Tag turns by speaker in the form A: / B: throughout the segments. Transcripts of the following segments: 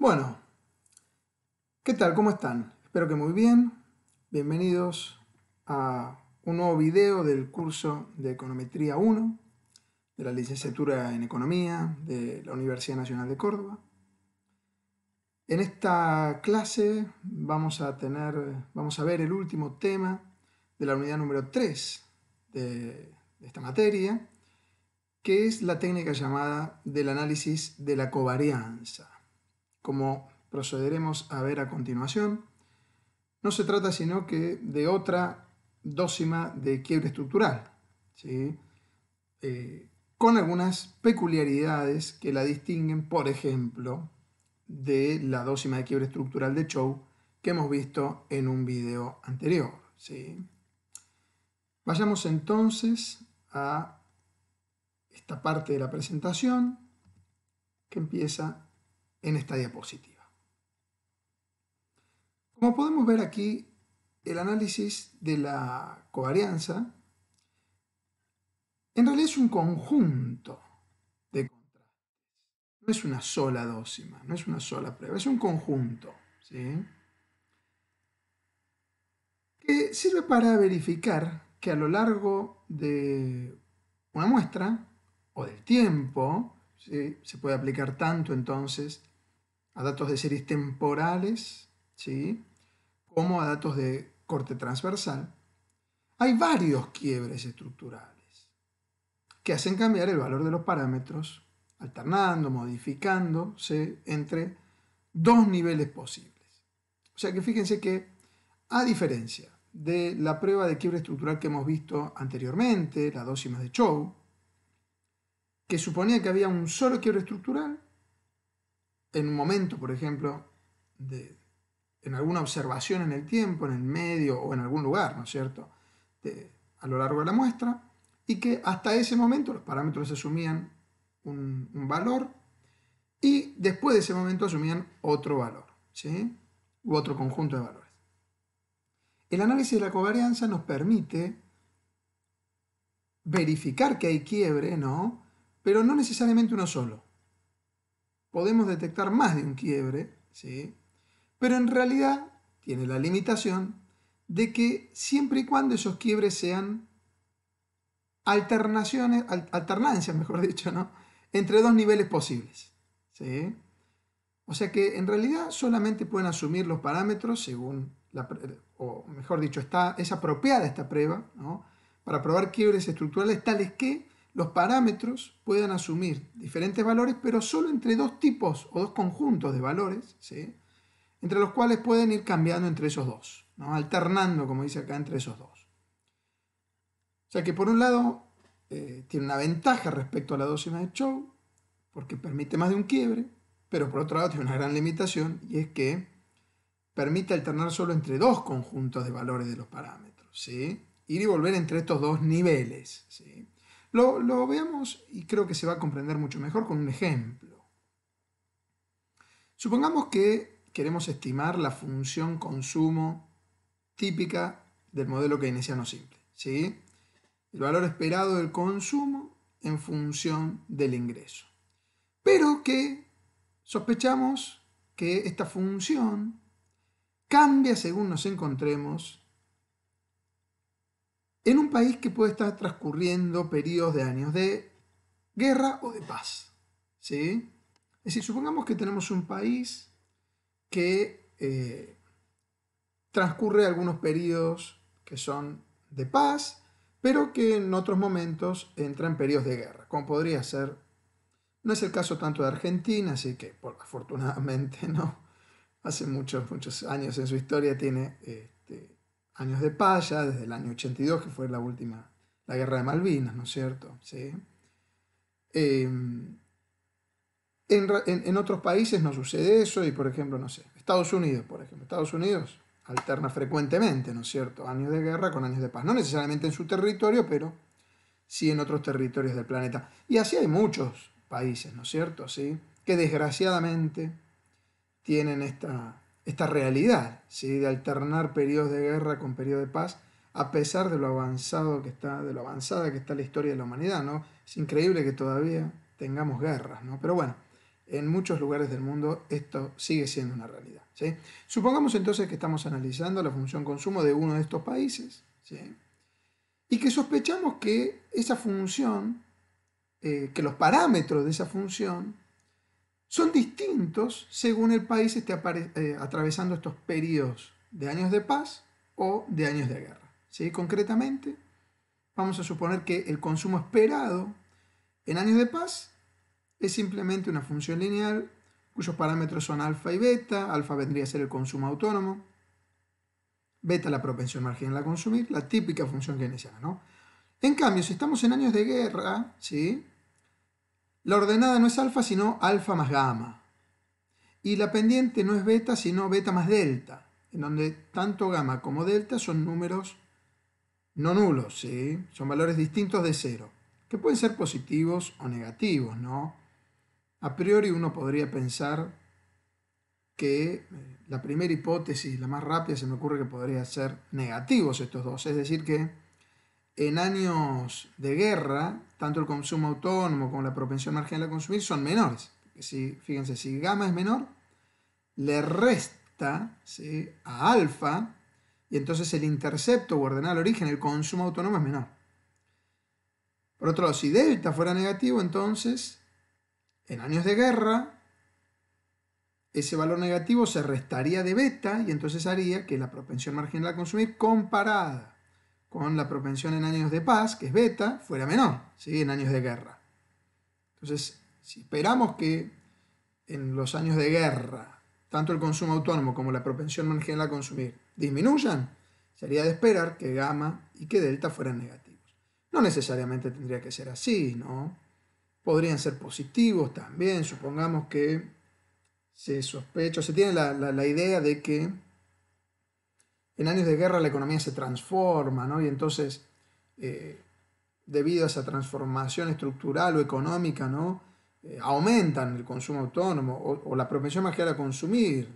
A: Bueno, ¿qué tal? ¿Cómo están? Espero que muy bien. Bienvenidos a un nuevo video del curso de Econometría 1 de la licenciatura en Economía de la Universidad Nacional de Córdoba. En esta clase vamos a tener, vamos a ver el último tema de la unidad número 3 de esta materia, que es la técnica llamada del análisis de la covarianza como procederemos a ver a continuación, no se trata sino que de otra dócima de quiebre estructural, eh, con algunas peculiaridades que la distinguen, por ejemplo, de la dócima de quiebre estructural de Chow que hemos visto en un video anterior. Vayamos entonces a esta parte de la presentación que empieza en esta diapositiva. Como podemos ver aquí, el análisis de la covarianza en realidad es un conjunto de contrastes. No es una sola dócima, no es una sola prueba, es un conjunto. ¿sí? Que sirve para verificar que a lo largo de una muestra o del tiempo, se puede aplicar tanto entonces a datos de series temporales, ¿sí? como a datos de corte transversal, hay varios quiebres estructurales que hacen cambiar el valor de los parámetros, alternando, modificándose entre dos niveles posibles. O sea que fíjense que, a diferencia de la prueba de quiebre estructural que hemos visto anteriormente, la más de Chow, que suponía que había un solo quiebre estructural, en un momento, por ejemplo, de, en alguna observación en el tiempo, en el medio o en algún lugar, ¿no es cierto?, a lo largo de la muestra, y que hasta ese momento los parámetros asumían un, un valor y después de ese momento asumían otro valor, ¿sí? u otro conjunto de valores. El análisis de la covarianza nos permite verificar que hay quiebre, ¿no? Pero no necesariamente uno solo podemos detectar más de un quiebre, ¿sí? pero en realidad tiene la limitación de que siempre y cuando esos quiebres sean alternaciones, alternancias, mejor dicho, ¿no? entre dos niveles posibles. O sea que en realidad solamente pueden asumir los parámetros según, la, o mejor dicho, está, es apropiada esta prueba para probar quiebres estructurales tales que los parámetros puedan asumir diferentes valores, pero solo entre dos tipos o dos conjuntos de valores, ¿sí? entre los cuales pueden ir cambiando entre esos dos, ¿no? alternando, como dice acá, entre esos dos. O sea que por un lado eh, tiene una ventaja respecto a la docena de Chow, porque permite más de un quiebre, pero por otro lado tiene una gran limitación y es que permite alternar solo entre dos conjuntos de valores de los parámetros, ¿sí? ir y volver entre estos dos niveles. ¿sí? Lo, veamos y creo que se va a comprender mucho mejor con un ejemplo. Supongamos que queremos estimar la función consumo típica del modelo keynesiano simple. ¿sí? El valor esperado del consumo en función del ingreso. Pero que sospechamos que esta función cambia según nos encontremos en un país que puede estar transcurriendo periodos de años de guerra o de paz. ¿sí? Es decir, supongamos que tenemos un país que eh, transcurre algunos periodos que son de paz, pero que en otros momentos entra en periodos de guerra, como podría ser. No es el caso tanto de Argentina, así que por, afortunadamente no. Hace muchos, muchos años en su historia tiene eh, años de paz, ya desde el año 82, que fue la última, la guerra de Malvinas, ¿no es cierto? Em, en, otros países no sucede eso y, por ejemplo, no sé, Estados Unidos, por ejemplo, Estados Unidos alterna frecuentemente, ¿no es cierto?, años de guerra con años de paz, no necesariamente en su territorio, pero sí en otros territorios del planeta. Y así hay muchos países, ¿no es cierto?, ¿Sí? que desgraciadamente tienen esta esta realidad ¿sí? de alternar periodos de guerra con periodos de paz, a pesar de lo avanzado que está, de lo avanzada que está la historia de la humanidad. ¿no? Es increíble que todavía tengamos guerras, ¿no? pero bueno, en muchos lugares del mundo esto sigue siendo una realidad. Supongamos entonces que estamos analizando la función consumo de uno de estos países y que sospechamos que esa función, eh, que los parámetros de esa función son distintos según el país esté eh, atravesando estos periodos de años de paz o de años de guerra. ¿sí? Concretamente, vamos a suponer que el consumo esperado en años de paz es simplemente una función lineal cuyos parámetros son alfa y beta. Alfa vendría a ser el consumo autónomo, beta la propensión marginal a consumir, la típica función keynesiana. ¿no? En cambio, si estamos en años de guerra, ¿sí? La ordenada no es alfa sino alfa más gamma. Y la pendiente no es beta sino beta más delta, en donde tanto gamma como delta son números no nulos, ¿sí? son valores distintos de cero, que pueden ser positivos o negativos, ¿no? A priori uno podría pensar que eh, la primera hipótesis, la más rápida, se me ocurre que podría ser negativos estos dos, es decir que en años de guerra, tanto el consumo autónomo como la propensión marginal a consumir son menores. Si, fíjense, si gamma es menor, le resta a alfa y entonces el intercepto o ordenar al origen, el consumo autónomo es menor. Por otro lado, si delta fuera negativo, entonces en años de guerra ese valor negativo se restaría de beta y entonces haría que la propensión marginal a consumir comparada con la propensión en años de paz, que es beta, fuera menor, ¿sí? en años de guerra. Entonces, si esperamos que en los años de guerra, tanto el consumo autónomo como la propensión marginal a consumir disminuyan, sería de esperar que gamma y que delta fueran negativos. No necesariamente tendría que ser así, ¿no? Podrían ser positivos también, supongamos que se sospecha, se tiene la idea de que en años de guerra la economía se transforma, Y entonces, eh, debido a esa transformación estructural o económica, ¿no? Eh, aumentan el consumo autónomo o, la propensión más a consumir,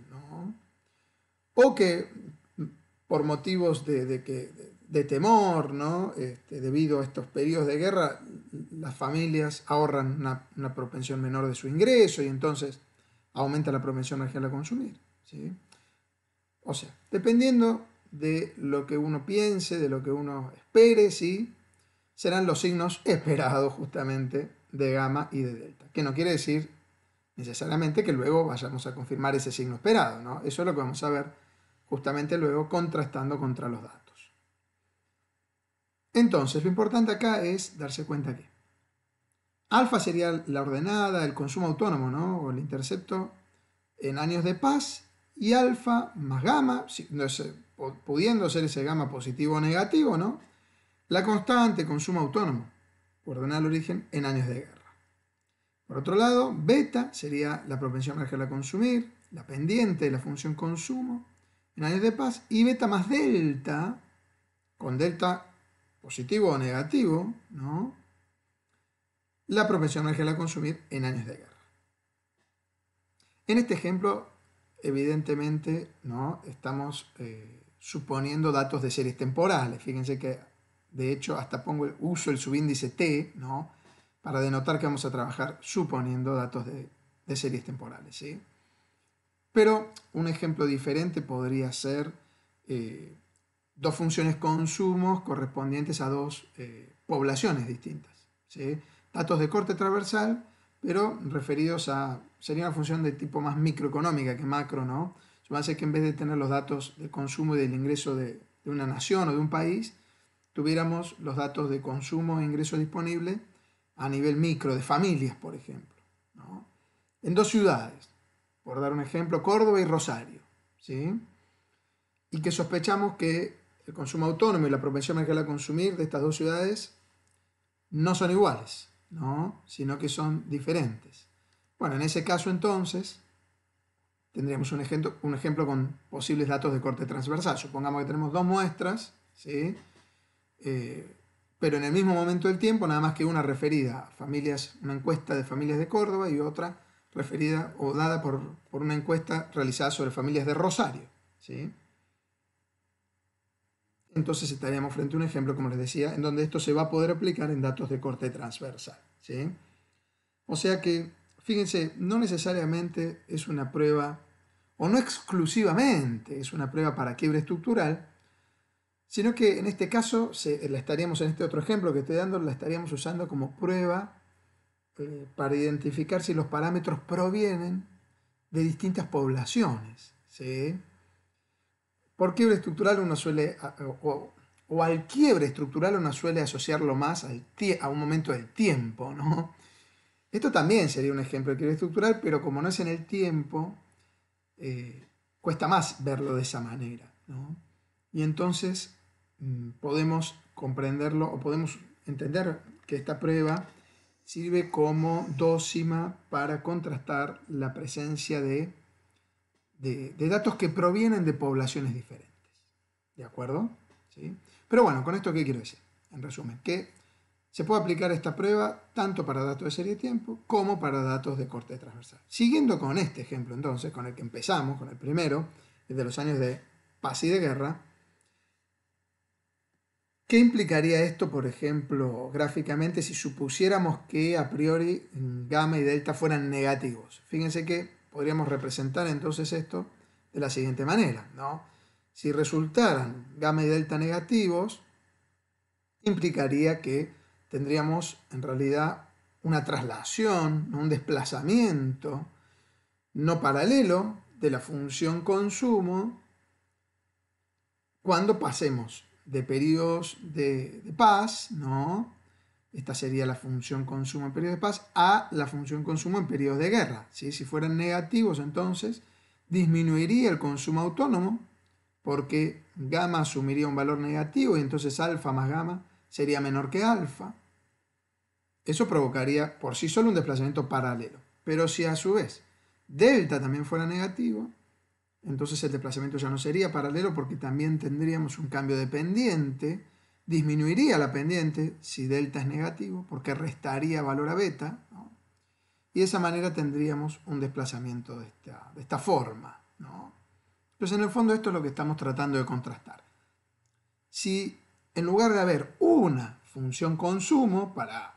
A: O que mm, por motivos de, que, de, temor, ¿no? Este, debido a estos periodos de guerra, mm, las familias ahorran una, propensión menor de su ingreso y entonces aumenta la propensión marginal a consumir. O sea, dependiendo de lo que uno piense, de lo que uno espere, ¿sí? serán los signos esperados justamente de gamma y de delta, que no quiere decir necesariamente que luego vayamos a confirmar ese signo esperado, ¿no? Eso es lo que vamos a ver justamente luego contrastando contra los datos. Entonces, lo importante acá es darse cuenta que alfa sería la ordenada, el consumo autónomo, ¿no? O el intercepto en años de paz, y alfa más gamma, no pudiendo ser ese gamma positivo o negativo, ¿no? La constante consumo autónomo, el origen en años de guerra. Por otro lado, beta sería la propensión marginal a consumir, la pendiente de la función consumo en años de paz, y beta más delta, con delta positivo o negativo, ¿no? La propensión marginal a consumir en años de guerra. En este ejemplo, evidentemente, ¿no? Estamos eh, suponiendo datos de series temporales. Fíjense que, de hecho, hasta pongo, el uso el subíndice T, ¿no? Para denotar que vamos a trabajar suponiendo datos de, series temporales, ¿sí? Pero un ejemplo diferente podría ser eh, dos funciones consumos correspondientes a dos eh, poblaciones distintas, ¿sí? Datos de corte transversal, pero referidos a... sería una función de tipo más microeconómica que macro, ¿no? se que en vez de tener los datos del consumo y del ingreso de, una nación o de un país, tuviéramos los datos de consumo e ingreso disponible a nivel micro, de familias, por ejemplo. En dos ciudades, por dar un ejemplo, Córdoba y Rosario. Y que sospechamos que el consumo autónomo y la propensión marginal a consumir de estas dos ciudades no son iguales, sino que son diferentes. Bueno, en ese caso entonces, tendríamos un ejemplo, con posibles datos de corte transversal. Supongamos que tenemos dos muestras, eh, pero en el mismo momento del tiempo, nada más que una referida a familias, una encuesta de familias de Córdoba y otra referida o dada por, una encuesta realizada sobre familias de Rosario. Entonces estaríamos frente a un ejemplo, como les decía, en donde esto se va a poder aplicar en datos de corte transversal. O sea que, fíjense, no necesariamente es una prueba o no exclusivamente es una prueba para quiebre estructural, sino que en este caso eh, la estaríamos, en este otro ejemplo que estoy dando, la estaríamos usando como prueba eh, para identificar si los parámetros provienen de distintas poblaciones. Por quiebre estructural uno suele, o, al quiebre estructural uno suele asociarlo más a un momento del tiempo. Esto también sería un ejemplo de quiebre estructural, pero como no es en el tiempo, eh, cuesta más verlo de esa manera. Y entonces mm, podemos comprenderlo o podemos entender que esta prueba sirve como dócima para contrastar la presencia de, de, datos que provienen de poblaciones diferentes. ¿De acuerdo? ¿Sí? Pero bueno, con esto qué quiero decir, en resumen, que se puede aplicar esta prueba tanto para datos de serie de tiempo como para datos de corte transversal. Siguiendo con este ejemplo entonces, con el que empezamos, con el primero, de los años de paz y de guerra, ¿qué implicaría esto, por ejemplo, gráficamente si supusiéramos que a priori gamma y delta fueran negativos? Fíjense que podríamos representar entonces esto de la siguiente manera, ¿no? Si resultaran gamma y delta negativos, implicaría que tendríamos en realidad una traslación, un desplazamiento no paralelo de la función consumo cuando pasemos de periodos de, paz, ¿no? Esta sería la función consumo en periodos de paz a la función consumo en periodos de guerra. Si fueran negativos, entonces disminuiría el consumo autónomo porque gamma asumiría un valor negativo y entonces alfa más gamma sería menor que alfa. Eso provocaría por sí solo un desplazamiento paralelo. Pero si a su vez delta también fuera negativo, entonces el desplazamiento ya no sería paralelo porque también tendríamos un cambio de pendiente, disminuiría la pendiente si delta es negativo porque restaría valor a beta, y de esa manera tendríamos un desplazamiento de esta, de esta forma. Entonces en el fondo esto es lo que estamos tratando de contrastar. Si en lugar de haber una función consumo para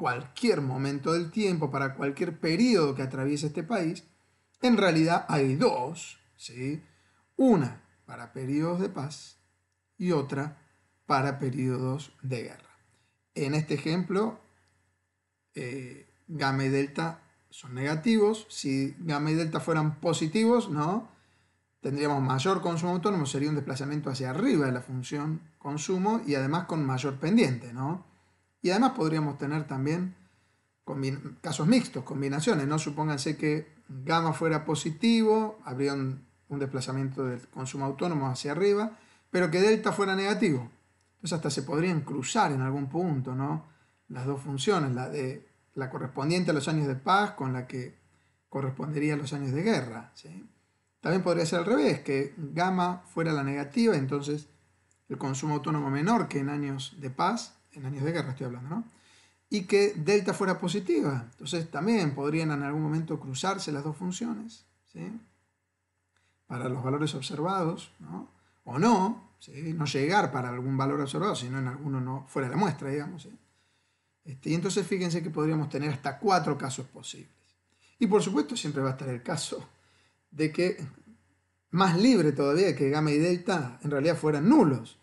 A: cualquier momento del tiempo, para cualquier periodo que atraviese este país, en realidad hay dos, ¿sí? Una para periodos de paz y otra para periodos de guerra. En este ejemplo, eh, gamma y delta son negativos. Si gamma y delta fueran positivos, ¿no? Tendríamos mayor consumo autónomo, sería un desplazamiento hacia arriba de la función consumo y además con mayor pendiente, ¿no? Y además podríamos tener también casos mixtos, combinaciones, ¿no? Supónganse que gamma fuera positivo, habría un, desplazamiento del consumo autónomo hacia arriba, pero que delta fuera negativo. Entonces hasta se podrían cruzar en algún punto, ¿no? Las dos funciones, la de la correspondiente a los años de paz con la que correspondería a los años de guerra, También podría ser al revés, que gamma fuera la negativa, entonces el consumo autónomo menor que en años de paz en años de guerra estoy hablando, ¿no? Y que delta fuera positiva. Entonces también podrían en algún momento cruzarse las dos funciones, ¿sí? Para los valores observados, ¿no? O no, ¿sí? No llegar para algún valor observado, sino en alguno no fuera la muestra, digamos, este, y entonces fíjense que podríamos tener hasta cuatro casos posibles. Y por supuesto siempre va a estar el caso de que más libre todavía que gamma y delta en realidad fueran nulos.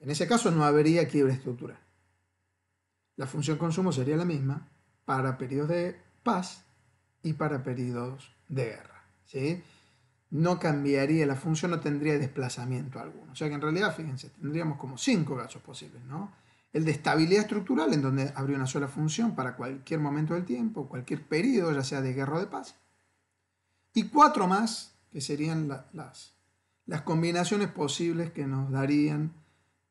A: En ese caso no habría quiebra estructural. La función consumo sería la misma para periodos de paz y para periodos de guerra. ¿sí? No cambiaría la función, no tendría desplazamiento alguno. O sea que en realidad, fíjense, tendríamos como cinco casos posibles. ¿no? El de estabilidad estructural, en donde habría una sola función para cualquier momento del tiempo, cualquier periodo, ya sea de guerra o de paz. Y cuatro más, que serían las, las combinaciones posibles que nos darían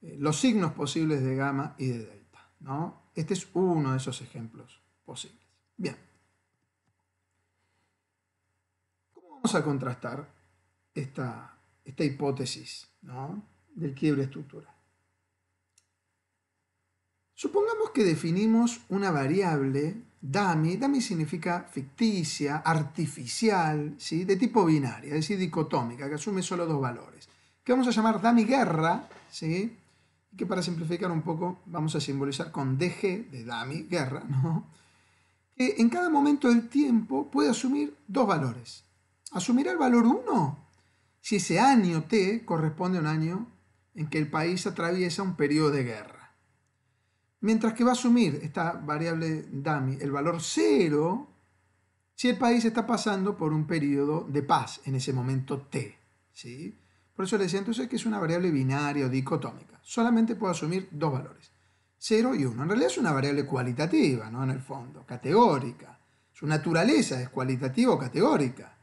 A: eh, los signos posibles de gamma y de delta. ¿no? Este es uno de esos ejemplos posibles. Bien. ¿Cómo vamos a contrastar esta, hipótesis del quiebre estructural? Supongamos que definimos una variable dummy, dummy significa ficticia, artificial, ¿sí? de tipo binaria, es decir, dicotómica, que asume solo dos valores, que vamos a llamar dummy guerra, ¿sí? que para simplificar un poco vamos a simbolizar con DG, de Dami, guerra, ¿no? que en cada momento del tiempo puede asumir dos valores. Asumirá el valor 1 si ese año T corresponde a un año en que el país atraviesa un periodo de guerra. Mientras que va a asumir esta variable DAMI el valor 0 si el país está pasando por un periodo de paz en ese momento T. ¿sí? Por eso le decía entonces que es una variable binaria o dicotómica solamente puedo asumir dos valores, 0 y 1. En realidad es una variable cualitativa, ¿no? En el fondo, categórica. Su naturaleza es cualitativa o categórica.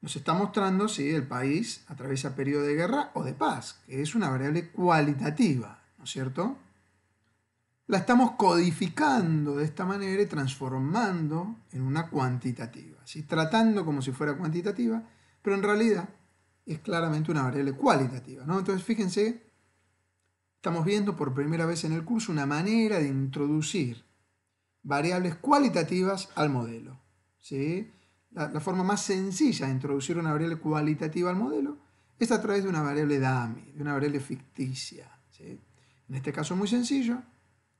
A: Nos está mostrando si el país atraviesa periodo de guerra o de paz, que es una variable cualitativa, ¿no es cierto? La estamos codificando de esta manera y transformando en una cuantitativa, así tratando como si fuera cuantitativa, pero en realidad es claramente una variable cualitativa. ¿no? Entonces fíjense Estamos viendo por primera vez en el curso una manera de introducir variables cualitativas al modelo. ¿sí? La, forma más sencilla de introducir una variable cualitativa al modelo es a través de una variable dummy, de una variable ficticia. En este caso muy sencillo,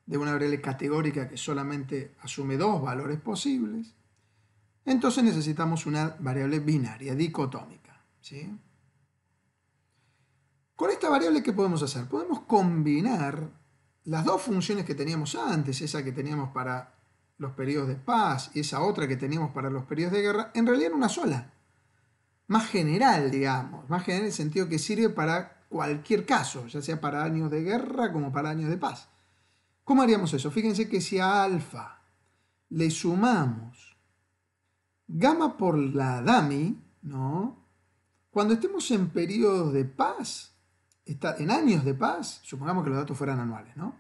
A: de una variable categórica que solamente asume dos valores posibles. Entonces necesitamos una variable binaria, dicotómica. ¿sí? Con esta variable, ¿qué podemos hacer? Podemos combinar las dos funciones que teníamos antes, esa que teníamos para los periodos de paz y esa otra que teníamos para los periodos de guerra, en realidad en una sola. Más general, digamos. Más general en el sentido que sirve para cualquier caso, ya sea para años de guerra como para años de paz. ¿Cómo haríamos eso? Fíjense que si a alfa le sumamos gamma por la DAMI, ¿no? Cuando estemos en periodos de paz, está en años de paz, supongamos que los datos fueran anuales, ¿no?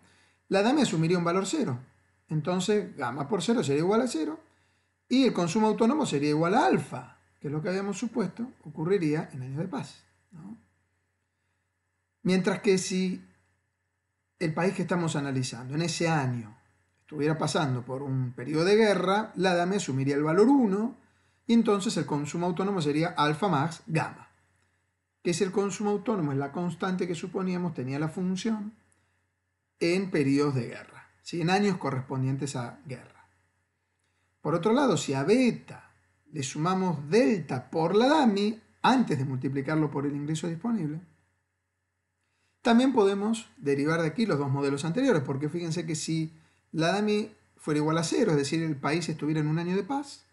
A: La DAME asumiría un valor cero. Entonces, gamma por cero sería igual a cero. Y el consumo autónomo sería igual a alfa, que es lo que habíamos supuesto ocurriría en años de paz. Mientras que si el país que estamos analizando en ese año estuviera pasando por un periodo de guerra, la DAME asumiría el valor 1 y entonces el consumo autónomo sería alfa más gamma que es el consumo autónomo, es la constante que suponíamos tenía la función en periodos de guerra, ¿sí? en años correspondientes a guerra. Por otro lado, si a beta le sumamos delta por la DAMI, antes de multiplicarlo por el ingreso disponible, también podemos derivar de aquí los dos modelos anteriores, porque fíjense que si la DAMI fuera igual a cero, es decir, el país estuviera en un año de paz,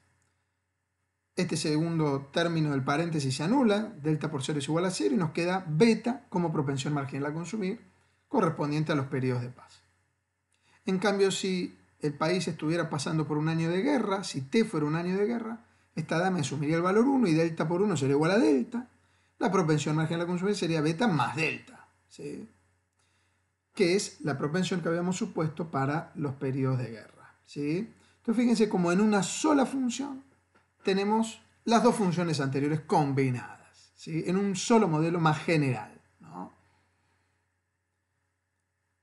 A: este segundo término del paréntesis se anula, delta por 0 es igual a 0 y nos queda beta como propensión marginal a consumir, correspondiente a los periodos de paz. En cambio, si el país estuviera pasando por un año de guerra, si T fuera un año de guerra, esta dama asumiría el valor 1 y delta por 1 sería igual a delta. La propensión marginal a consumir sería beta más delta, ¿sí? que es la propensión que habíamos supuesto para los periodos de guerra. ¿sí? Entonces fíjense como en una sola función tenemos las dos funciones anteriores combinadas, en un solo modelo más general.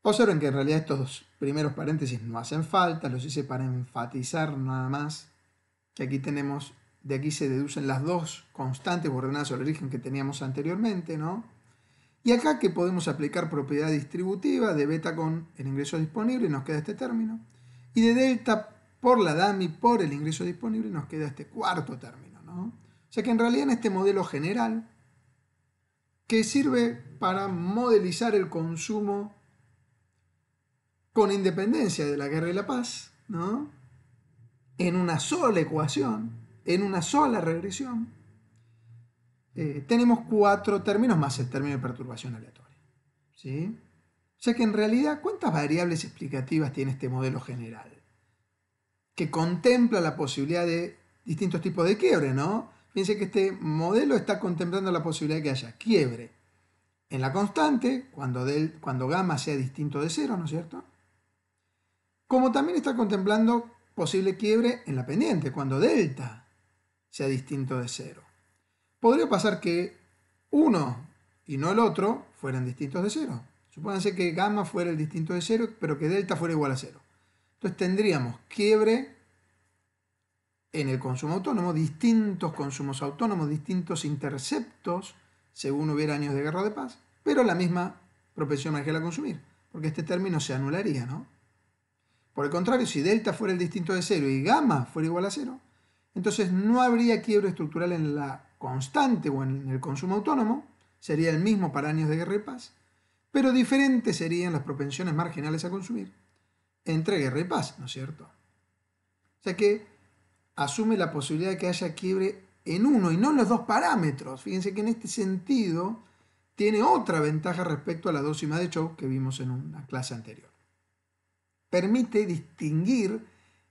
A: Observen que en realidad estos primeros paréntesis no hacen falta, los hice para enfatizar nada más que aquí tenemos, de aquí se deducen las dos constantes ordenadas el origen que teníamos anteriormente, ¿no? Y acá que podemos aplicar propiedad distributiva de beta con el ingreso disponible, nos queda este término, y de delta por la DAMI, por el ingreso disponible, nos queda este cuarto término. O sea que en realidad en este modelo general, que sirve para modelizar el consumo con independencia de la guerra y la paz, en una sola ecuación, en una sola regresión, eh, tenemos cuatro términos más el término de perturbación aleatoria. ¿sí? O sea que en realidad, ¿cuántas variables explicativas tiene este modelo general? que contempla la posibilidad de distintos tipos de quiebre, ¿no? Fíjense que este modelo está contemplando la posibilidad de que haya quiebre en la constante, cuando, cuando gamma sea distinto de cero, ¿no es cierto? Como también está contemplando posible quiebre en la pendiente, cuando delta sea distinto de cero. Podría pasar que uno y no el otro fueran distintos de cero. Supónganse que gamma fuera el distinto de cero, pero que delta fuera igual a cero tendríamos quiebre en el consumo autónomo, distintos consumos autónomos, distintos interceptos, según hubiera años de guerra de paz, pero la misma propensión marginal a consumir, porque este término se anularía, ¿no? Por el contrario, si delta fuera el distinto de cero y gamma fuera igual a cero, entonces no habría quiebre estructural en la constante o en el consumo autónomo, sería el mismo para años de guerra y paz, pero diferentes serían las propensiones marginales a consumir entre guerra y paz, ¿no es cierto? O sea que asume la posibilidad de que haya quiebre en uno y no en los dos parámetros. Fíjense que en este sentido tiene otra ventaja respecto a la dosima de Chow que vimos en una clase anterior. Permite distinguir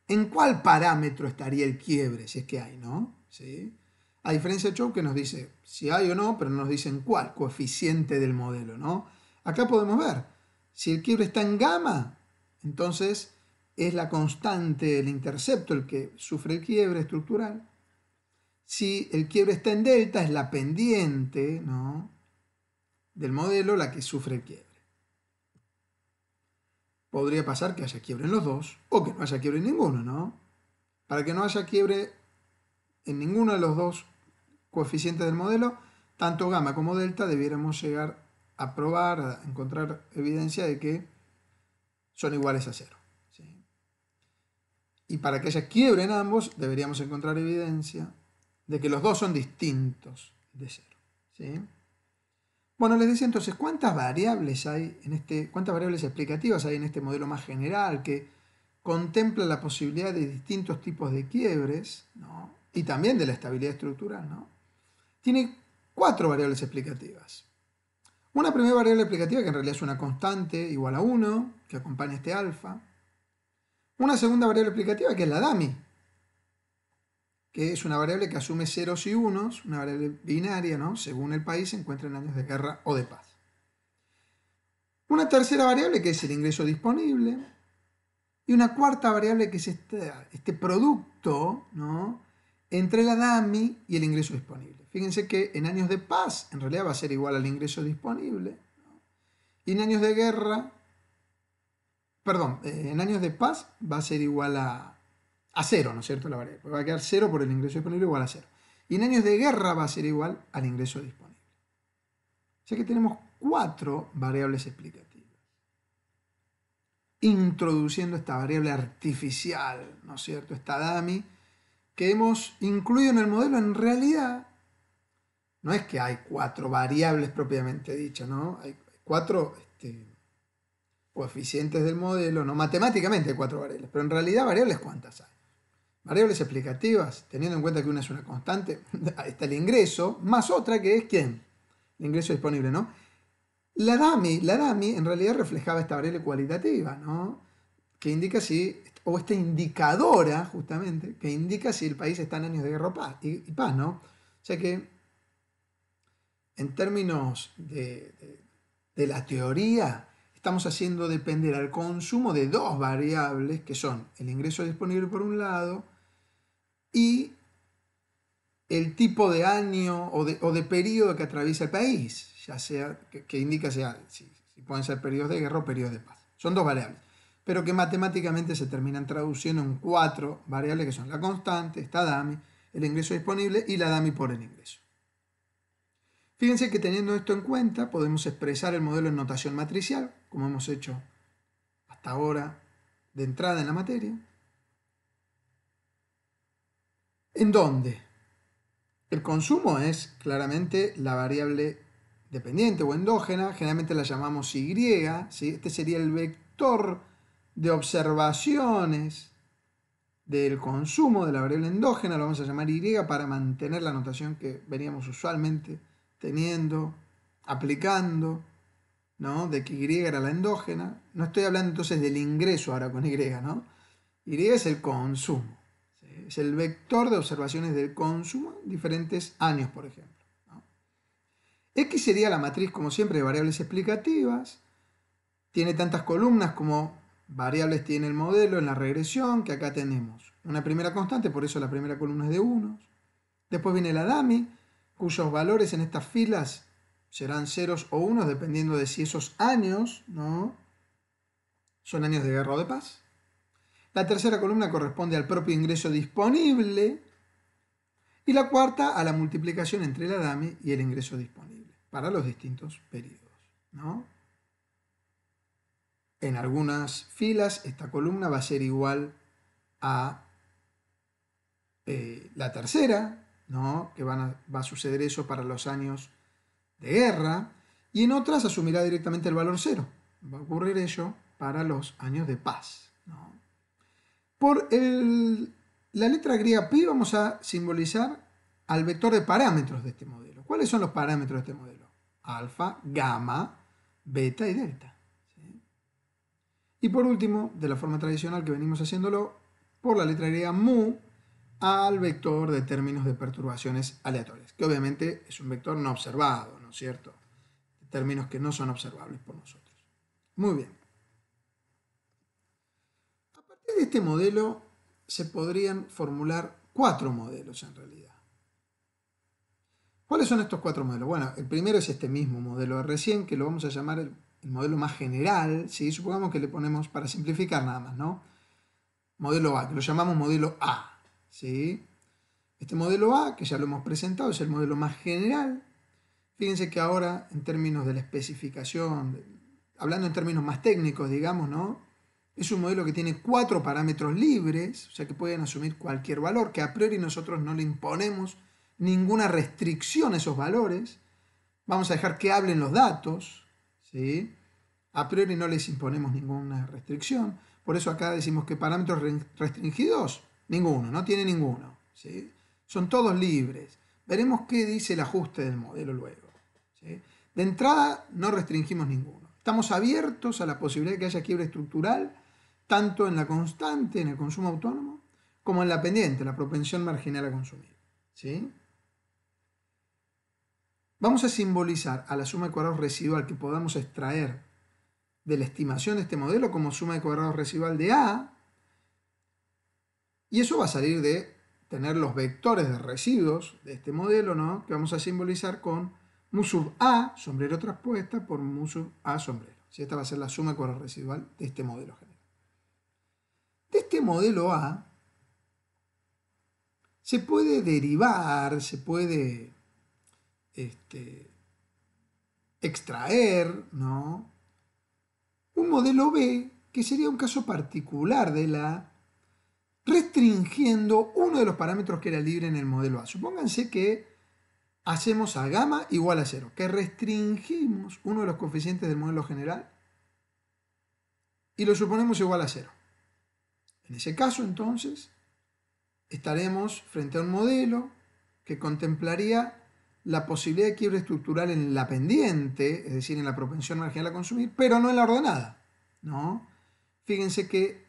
A: en cuál parámetro estaría el quiebre, si es que hay, ¿no? ¿Sí? A diferencia de Chow que nos dice si hay o no, pero no nos dicen cuál coeficiente del modelo, ¿no? Acá podemos ver, si el quiebre está en gamma, entonces, es la constante, el intercepto, el que sufre el quiebre estructural. Si el quiebre está en delta, es la pendiente del modelo la que sufre el quiebre. Podría pasar que haya quiebre en los dos o que no haya quiebre en ninguno, ¿no? Para que no haya quiebre en ninguno de los dos coeficientes del modelo, tanto gamma como delta debiéramos llegar a probar, a encontrar evidencia de que son iguales a cero. Y para que quiebre en ambos, deberíamos encontrar evidencia de que los dos son distintos de cero. ¿sí? Bueno, les decía entonces, ¿cuántas variables hay en este, cuántas variables explicativas hay en este modelo más general que contempla la posibilidad de distintos tipos de quiebres y también de la estabilidad estructural? ¿no? Tiene cuatro variables explicativas. Una primera variable explicativa que en realidad es una constante igual a 1, que acompaña este alfa. Una segunda variable aplicativa que es la Dami, que es una variable que asume ceros y unos, una variable binaria, ¿no? Según el país se encuentra en años de guerra o de paz. Una tercera variable que es el ingreso disponible. Y una cuarta variable que es este, este producto, Entre la DAMI y el ingreso disponible. Fíjense que en años de paz en realidad va a ser igual al ingreso disponible. Y en años de guerra perdón, eh, en años de paz va a ser igual a, cero, ¿no es cierto? La variable. Va a quedar cero por el ingreso disponible igual a cero. Y en años de guerra va a ser igual al ingreso disponible. O sea que tenemos cuatro variables explicativas. Introduciendo esta variable artificial, ¿no es cierto? Esta dummy que hemos incluido en el modelo, en realidad no es que hay cuatro variables propiamente dichas, ¿no? Hay cuatro este, coeficientes del modelo, no matemáticamente hay cuatro variables, pero en realidad variables cuántas hay. Variables explicativas, teniendo en cuenta que una es una constante, está el ingreso, más otra que es quién, el ingreso disponible, ¿no? La DAMI, la DAMI en realidad reflejaba esta variable cualitativa, ¿no? Que indica si, o esta indicadora justamente, que indica si el país está en años de guerra y, paz, ¿no? O sea que en términos de la teoría, estamos haciendo depender al consumo de dos variables que son el ingreso disponible por un lado y el tipo de año o de, periodo que atraviesa el país, ya sea que, indica sea si, pueden ser periodos de guerra o periodos de paz. Son dos variables, pero que matemáticamente se terminan traduciendo en cuatro variables que son la constante, esta DAMI, el ingreso disponible y la DAMI por el ingreso. Fíjense que teniendo esto en cuenta podemos expresar el modelo en notación matricial, como hemos hecho hasta ahora de entrada en la materia, en donde el consumo es claramente la variable dependiente o endógena, generalmente la llamamos Y, este sería el vector de observaciones del consumo de la variable endógena, lo vamos a llamar Y para mantener la notación que veníamos usualmente teniendo, aplicando, ¿no? De que Y era la endógena. No estoy hablando entonces del ingreso ahora con Y, ¿no? Y es el consumo. Es el vector de observaciones del consumo en diferentes años, por ejemplo. X sería la matriz, como siempre, de variables explicativas. Tiene tantas columnas como variables tiene el modelo en la regresión, que acá tenemos una primera constante, por eso la primera columna es de unos. Después viene la dummy, cuyos valores en estas filas serán ceros o unos, dependiendo de si esos años son años de guerra o de paz. La tercera columna corresponde al propio ingreso disponible y la cuarta a la multiplicación entre la DAMI y el ingreso disponible para los distintos periodos. ¿no? En algunas filas esta columna va a ser igual a eh, la tercera, ¿no? que va a suceder eso para los años de guerra, y en otras asumirá directamente el valor cero. Va a ocurrir eso para los años de paz. Por el, la letra griega pi vamos a simbolizar al vector de parámetros de este modelo. ¿Cuáles son los parámetros de este modelo? Alfa, gamma, beta y delta. Y por último, de la forma tradicional que venimos haciéndolo, por la letra griega mu, al vector de términos de perturbaciones aleatorias, que obviamente es un vector no observado, ¿no es cierto? términos que no son observables por nosotros. Muy bien. A partir de este modelo se podrían formular cuatro modelos en realidad. ¿Cuáles son estos cuatro modelos? Bueno, el primero es este mismo modelo de recién, que lo vamos a llamar el, modelo más general, si supongamos que le ponemos, para simplificar nada más, ¿no? Modelo A, que lo llamamos modelo A, ¿sí? Este modelo A, que ya lo hemos presentado, es el modelo más general. Fíjense que ahora, en términos de la especificación, hablando en términos más técnicos, digamos, ¿no? Es un modelo que tiene cuatro parámetros libres, o sea que pueden asumir cualquier valor, que a priori nosotros no le imponemos ninguna restricción a esos valores. Vamos a dejar que hablen los datos, ¿sí? A priori no les imponemos ninguna restricción. Por eso acá decimos que parámetros restringidos Ninguno, no tiene ninguno. ¿sí? Son todos libres. Veremos qué dice el ajuste del modelo luego. De entrada, no restringimos ninguno. Estamos abiertos a la posibilidad de que haya quiebre estructural, tanto en la constante, en el consumo autónomo, como en la pendiente, la propensión marginal a consumir. ¿sí? Vamos a simbolizar a la suma de cuadrados residual que podamos extraer de la estimación de este modelo como suma de cuadrados residual de A, y eso va a salir de tener los vectores de residuos de este modelo, ¿no? Que vamos a simbolizar con mu sub A, sombrero traspuesta, por mu sub A, sombrero. esta va a ser la suma residual de este modelo general. De este modelo A se puede derivar, se puede este, extraer, ¿no? Un modelo B que sería un caso particular de la restringiendo uno de los parámetros que era libre en el modelo A. Supónganse que hacemos a gamma igual a cero, que restringimos uno de los coeficientes del modelo general y lo suponemos igual a cero. En ese caso, entonces, estaremos frente a un modelo que contemplaría la posibilidad de quiebre estructural en la pendiente, es decir, en la propensión marginal a consumir, pero no en la ordenada. ¿no? Fíjense que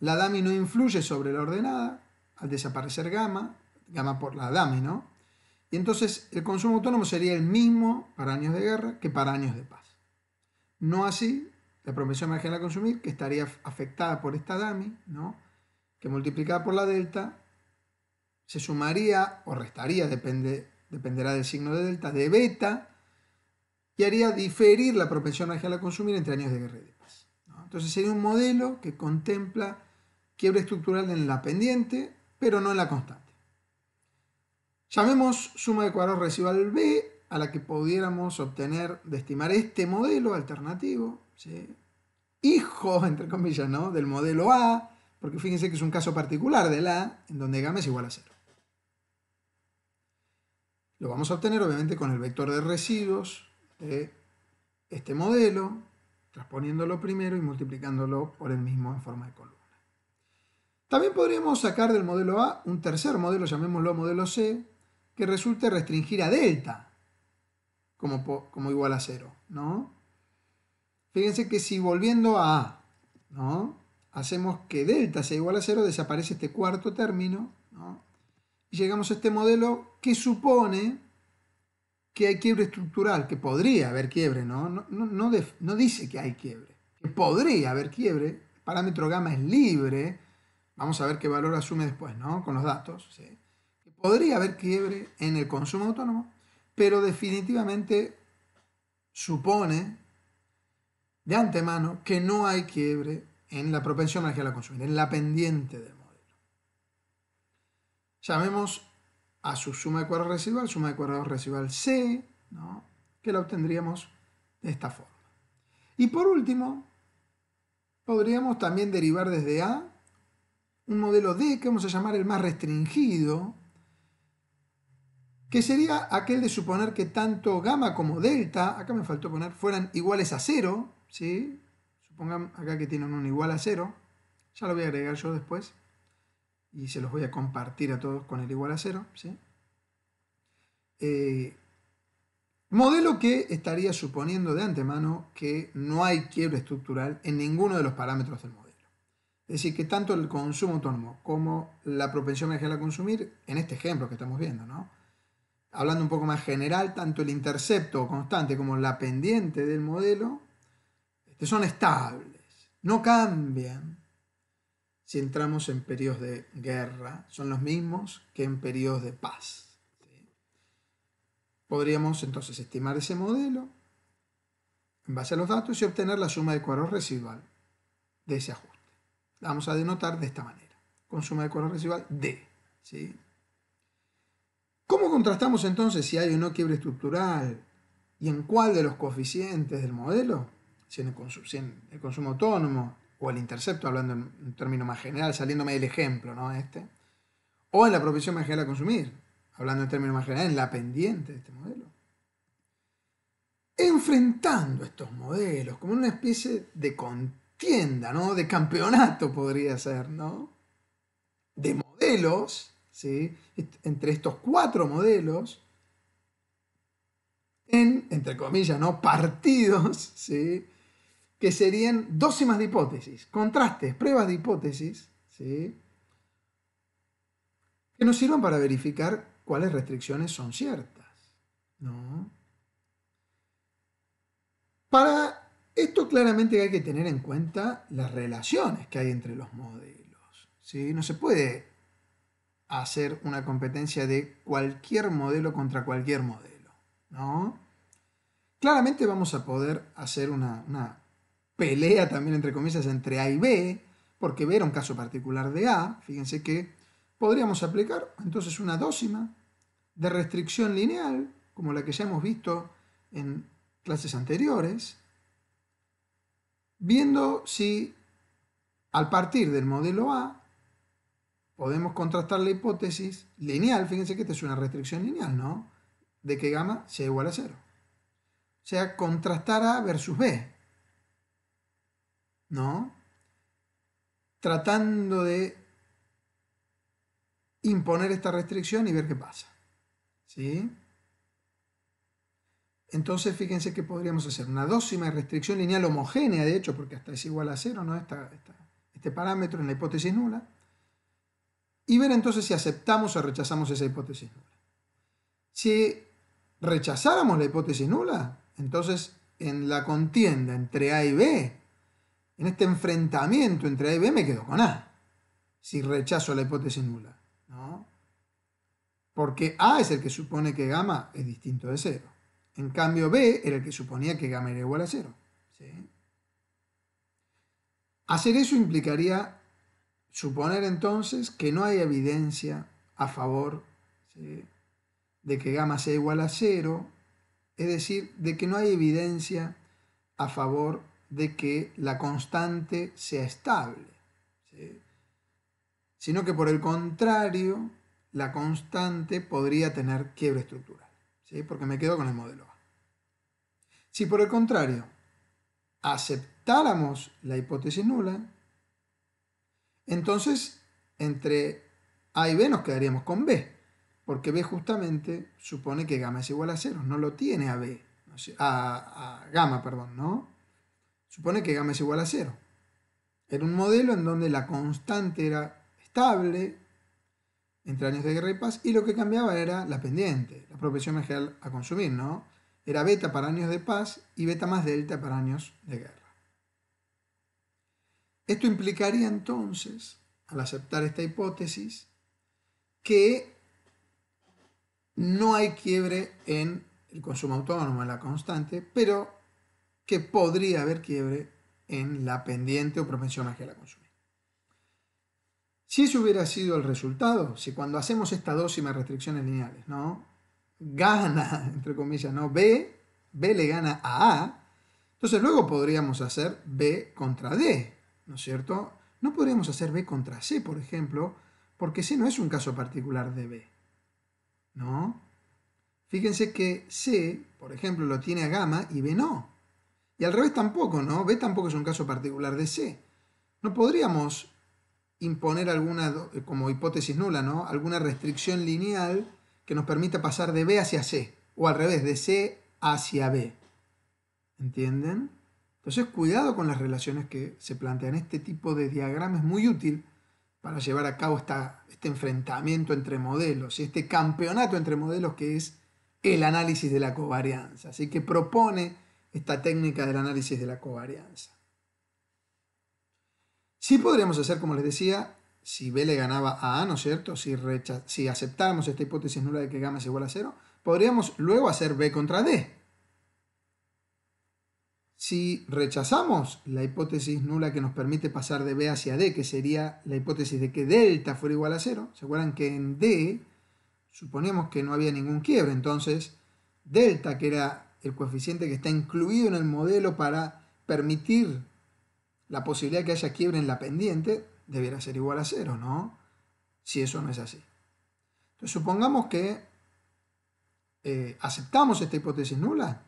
A: la DAMI no influye sobre la ordenada, al desaparecer gamma, gamma por la DAMI, ¿no? Y entonces el consumo autónomo sería el mismo para años de guerra que para años de paz. No así la propensión marginal a consumir, que estaría afectada por esta DAMI, ¿no? que multiplicada por la delta se sumaría o restaría, depende, dependerá del signo de delta, de beta, y haría diferir la propensión marginal a consumir entre años de guerra y de paz. Entonces sería un modelo que contempla Quiebre estructural en la pendiente, pero no en la constante. Llamemos suma de cuadrados residual B a la que pudiéramos obtener de estimar este modelo alternativo, hijo, entre comillas, ¿no? del modelo A, porque fíjense que es un caso particular del A, en donde gamma es igual a cero. Lo vamos a obtener obviamente con el vector de residuos de este modelo, transponiéndolo primero y multiplicándolo por el mismo en forma de columna. También podríamos sacar del modelo A un tercer modelo, llamémoslo modelo C, que resulte restringir a delta como, como igual a cero, ¿no? Fíjense que si volviendo a A, ¿no? Hacemos que delta sea igual a cero, desaparece este cuarto término, Y llegamos a este modelo que supone que hay quiebre estructural, que podría haber quiebre, ¿no? No, no, no dice que hay quiebre, que podría haber quiebre, el parámetro gamma es libre, Vamos a ver qué valor asume después, ¿no? Con los datos. Podría haber quiebre en el consumo autónomo, pero definitivamente supone de antemano que no hay quiebre en la propensión a la consumir, en la pendiente del modelo. Llamemos a su suma de cuadrados residual, suma de cuadrados residual C, que la obtendríamos de esta forma. Y por último, podríamos también derivar desde A un modelo D que vamos a llamar el más restringido, que sería aquel de suponer que tanto gamma como delta, acá me faltó poner, fueran iguales a cero, ¿sí? Supongan acá que tienen un igual a cero, ya lo voy a agregar yo después, y se los voy a compartir a todos con el igual a cero, eh, modelo que estaría suponiendo de antemano que no hay quiebre estructural en ninguno de los parámetros del modelo. Es decir, que tanto el consumo autónomo como la propensión marginal a consumir, en este ejemplo que estamos viendo, Hablando un poco más general, tanto el intercepto constante como la pendiente del modelo este, son estables, no cambian si entramos en periodos de guerra, son los mismos que en periodos de paz. Podríamos entonces estimar ese modelo en base a los datos y obtener la suma de cuadros residual de ese ajuste vamos a denotar de esta manera, Consumo de color residual D. ¿sí? ¿Cómo contrastamos entonces si hay o no quiebre estructural y en cuál de los coeficientes del modelo? Si en el, consumo, autónomo o el intercepto, hablando en un término más general, saliéndome del ejemplo, ¿no? Este. O en la propensión más general a consumir, hablando en términos más generales, en la pendiente de este modelo. Enfrentando estos modelos como una especie de contraste tienda, ¿no? De campeonato podría ser, ¿no? De modelos, ¿sí? Entre estos cuatro modelos, en, entre comillas, ¿no? Partidos, ¿sí? Que serían dócimas de hipótesis, contrastes, pruebas de hipótesis, ¿sí? Que nos sirvan para verificar cuáles restricciones son ciertas, ¿no? Para esto claramente hay que tener en cuenta las relaciones que hay entre los modelos. ¿sí? No se puede hacer una competencia de cualquier modelo contra cualquier modelo. ¿no? Claramente vamos a poder hacer una, pelea también, entre comillas, entre A y B, porque B era un caso particular de A. Fíjense que podríamos aplicar entonces una dócima de restricción lineal, como la que ya hemos visto en clases anteriores, viendo si al partir del modelo A podemos contrastar la hipótesis lineal, fíjense que esta es una restricción lineal, ¿no? De que gamma sea igual a cero. O sea, contrastar A versus B, ¿no? Tratando de imponer esta restricción y ver qué pasa, ¿sí? Entonces, fíjense que podríamos hacer una dócima de restricción lineal homogénea, de hecho, porque hasta es igual a cero, ¿no? este parámetro en la hipótesis nula. Y ver entonces si aceptamos o rechazamos esa hipótesis nula. Si rechazáramos la hipótesis nula, entonces en la contienda entre A y B, en este enfrentamiento entre A y B me quedo con A, si rechazo la hipótesis nula. ¿no? Porque A es el que supone que gamma es distinto de cero. En cambio, B era el que suponía que gamma era igual a cero. Hacer eso implicaría suponer entonces que no hay evidencia a favor de que gamma sea igual a cero, es decir, de que no hay evidencia a favor de que la constante sea estable, sino que por el contrario, la constante podría tener quiebra estructural porque me quedo con el modelo A. Si por el contrario aceptáramos la hipótesis nula, entonces entre A y B nos quedaríamos con B, porque B justamente supone que gamma es igual a cero, no lo tiene a B, a, a gamma, perdón, ¿no? Supone que gamma es igual a cero. Era un modelo en donde la constante era estable, entre años de guerra y paz, y lo que cambiaba era la pendiente, la propensión general a consumir, ¿no? Era beta para años de paz y beta más delta para años de guerra. Esto implicaría entonces, al aceptar esta hipótesis, que no hay quiebre en el consumo autónomo, en la constante, pero que podría haber quiebre en la pendiente o propensión a consumir. Si ese hubiera sido el resultado, si cuando hacemos esta dosima restricciones lineales, ¿no? Gana, entre comillas, ¿no? B, B le gana a A, entonces luego podríamos hacer B contra D, ¿no es cierto? No podríamos hacer B contra C, por ejemplo, porque C no es un caso particular de B, ¿no? Fíjense que C, por ejemplo, lo tiene a gamma y B no. Y al revés tampoco, ¿no? B tampoco es un caso particular de C. No podríamos imponer alguna, eh, como hipótesis nula, ¿no? Alguna restricción lineal que nos permita pasar de B hacia C, o al revés, de C hacia B. ¿Entienden? Entonces, cuidado con las relaciones que se plantean. Este tipo de diagrama es muy útil para llevar a cabo este enfrentamiento entre modelos, este campeonato entre modelos que es el análisis de la covarianza. Así que propone esta técnica del análisis de la covarianza. Si podríamos hacer, como les decía, si B le ganaba a A, ¿no es cierto? Si, si aceptáramos esta hipótesis nula de que gamma es igual a cero, podríamos luego hacer B contra D. Si rechazamos la hipótesis nula que nos permite pasar de B hacia D, que sería la hipótesis de que delta fuera igual a cero, ¿se acuerdan que en D suponíamos que no había ningún quiebre? Entonces, delta, que era el coeficiente que está incluido en el modelo para permitir la posibilidad de que haya quiebre en la pendiente debiera ser igual a cero, ¿no? Si eso no es así. Entonces supongamos que eh, aceptamos esta hipótesis nula,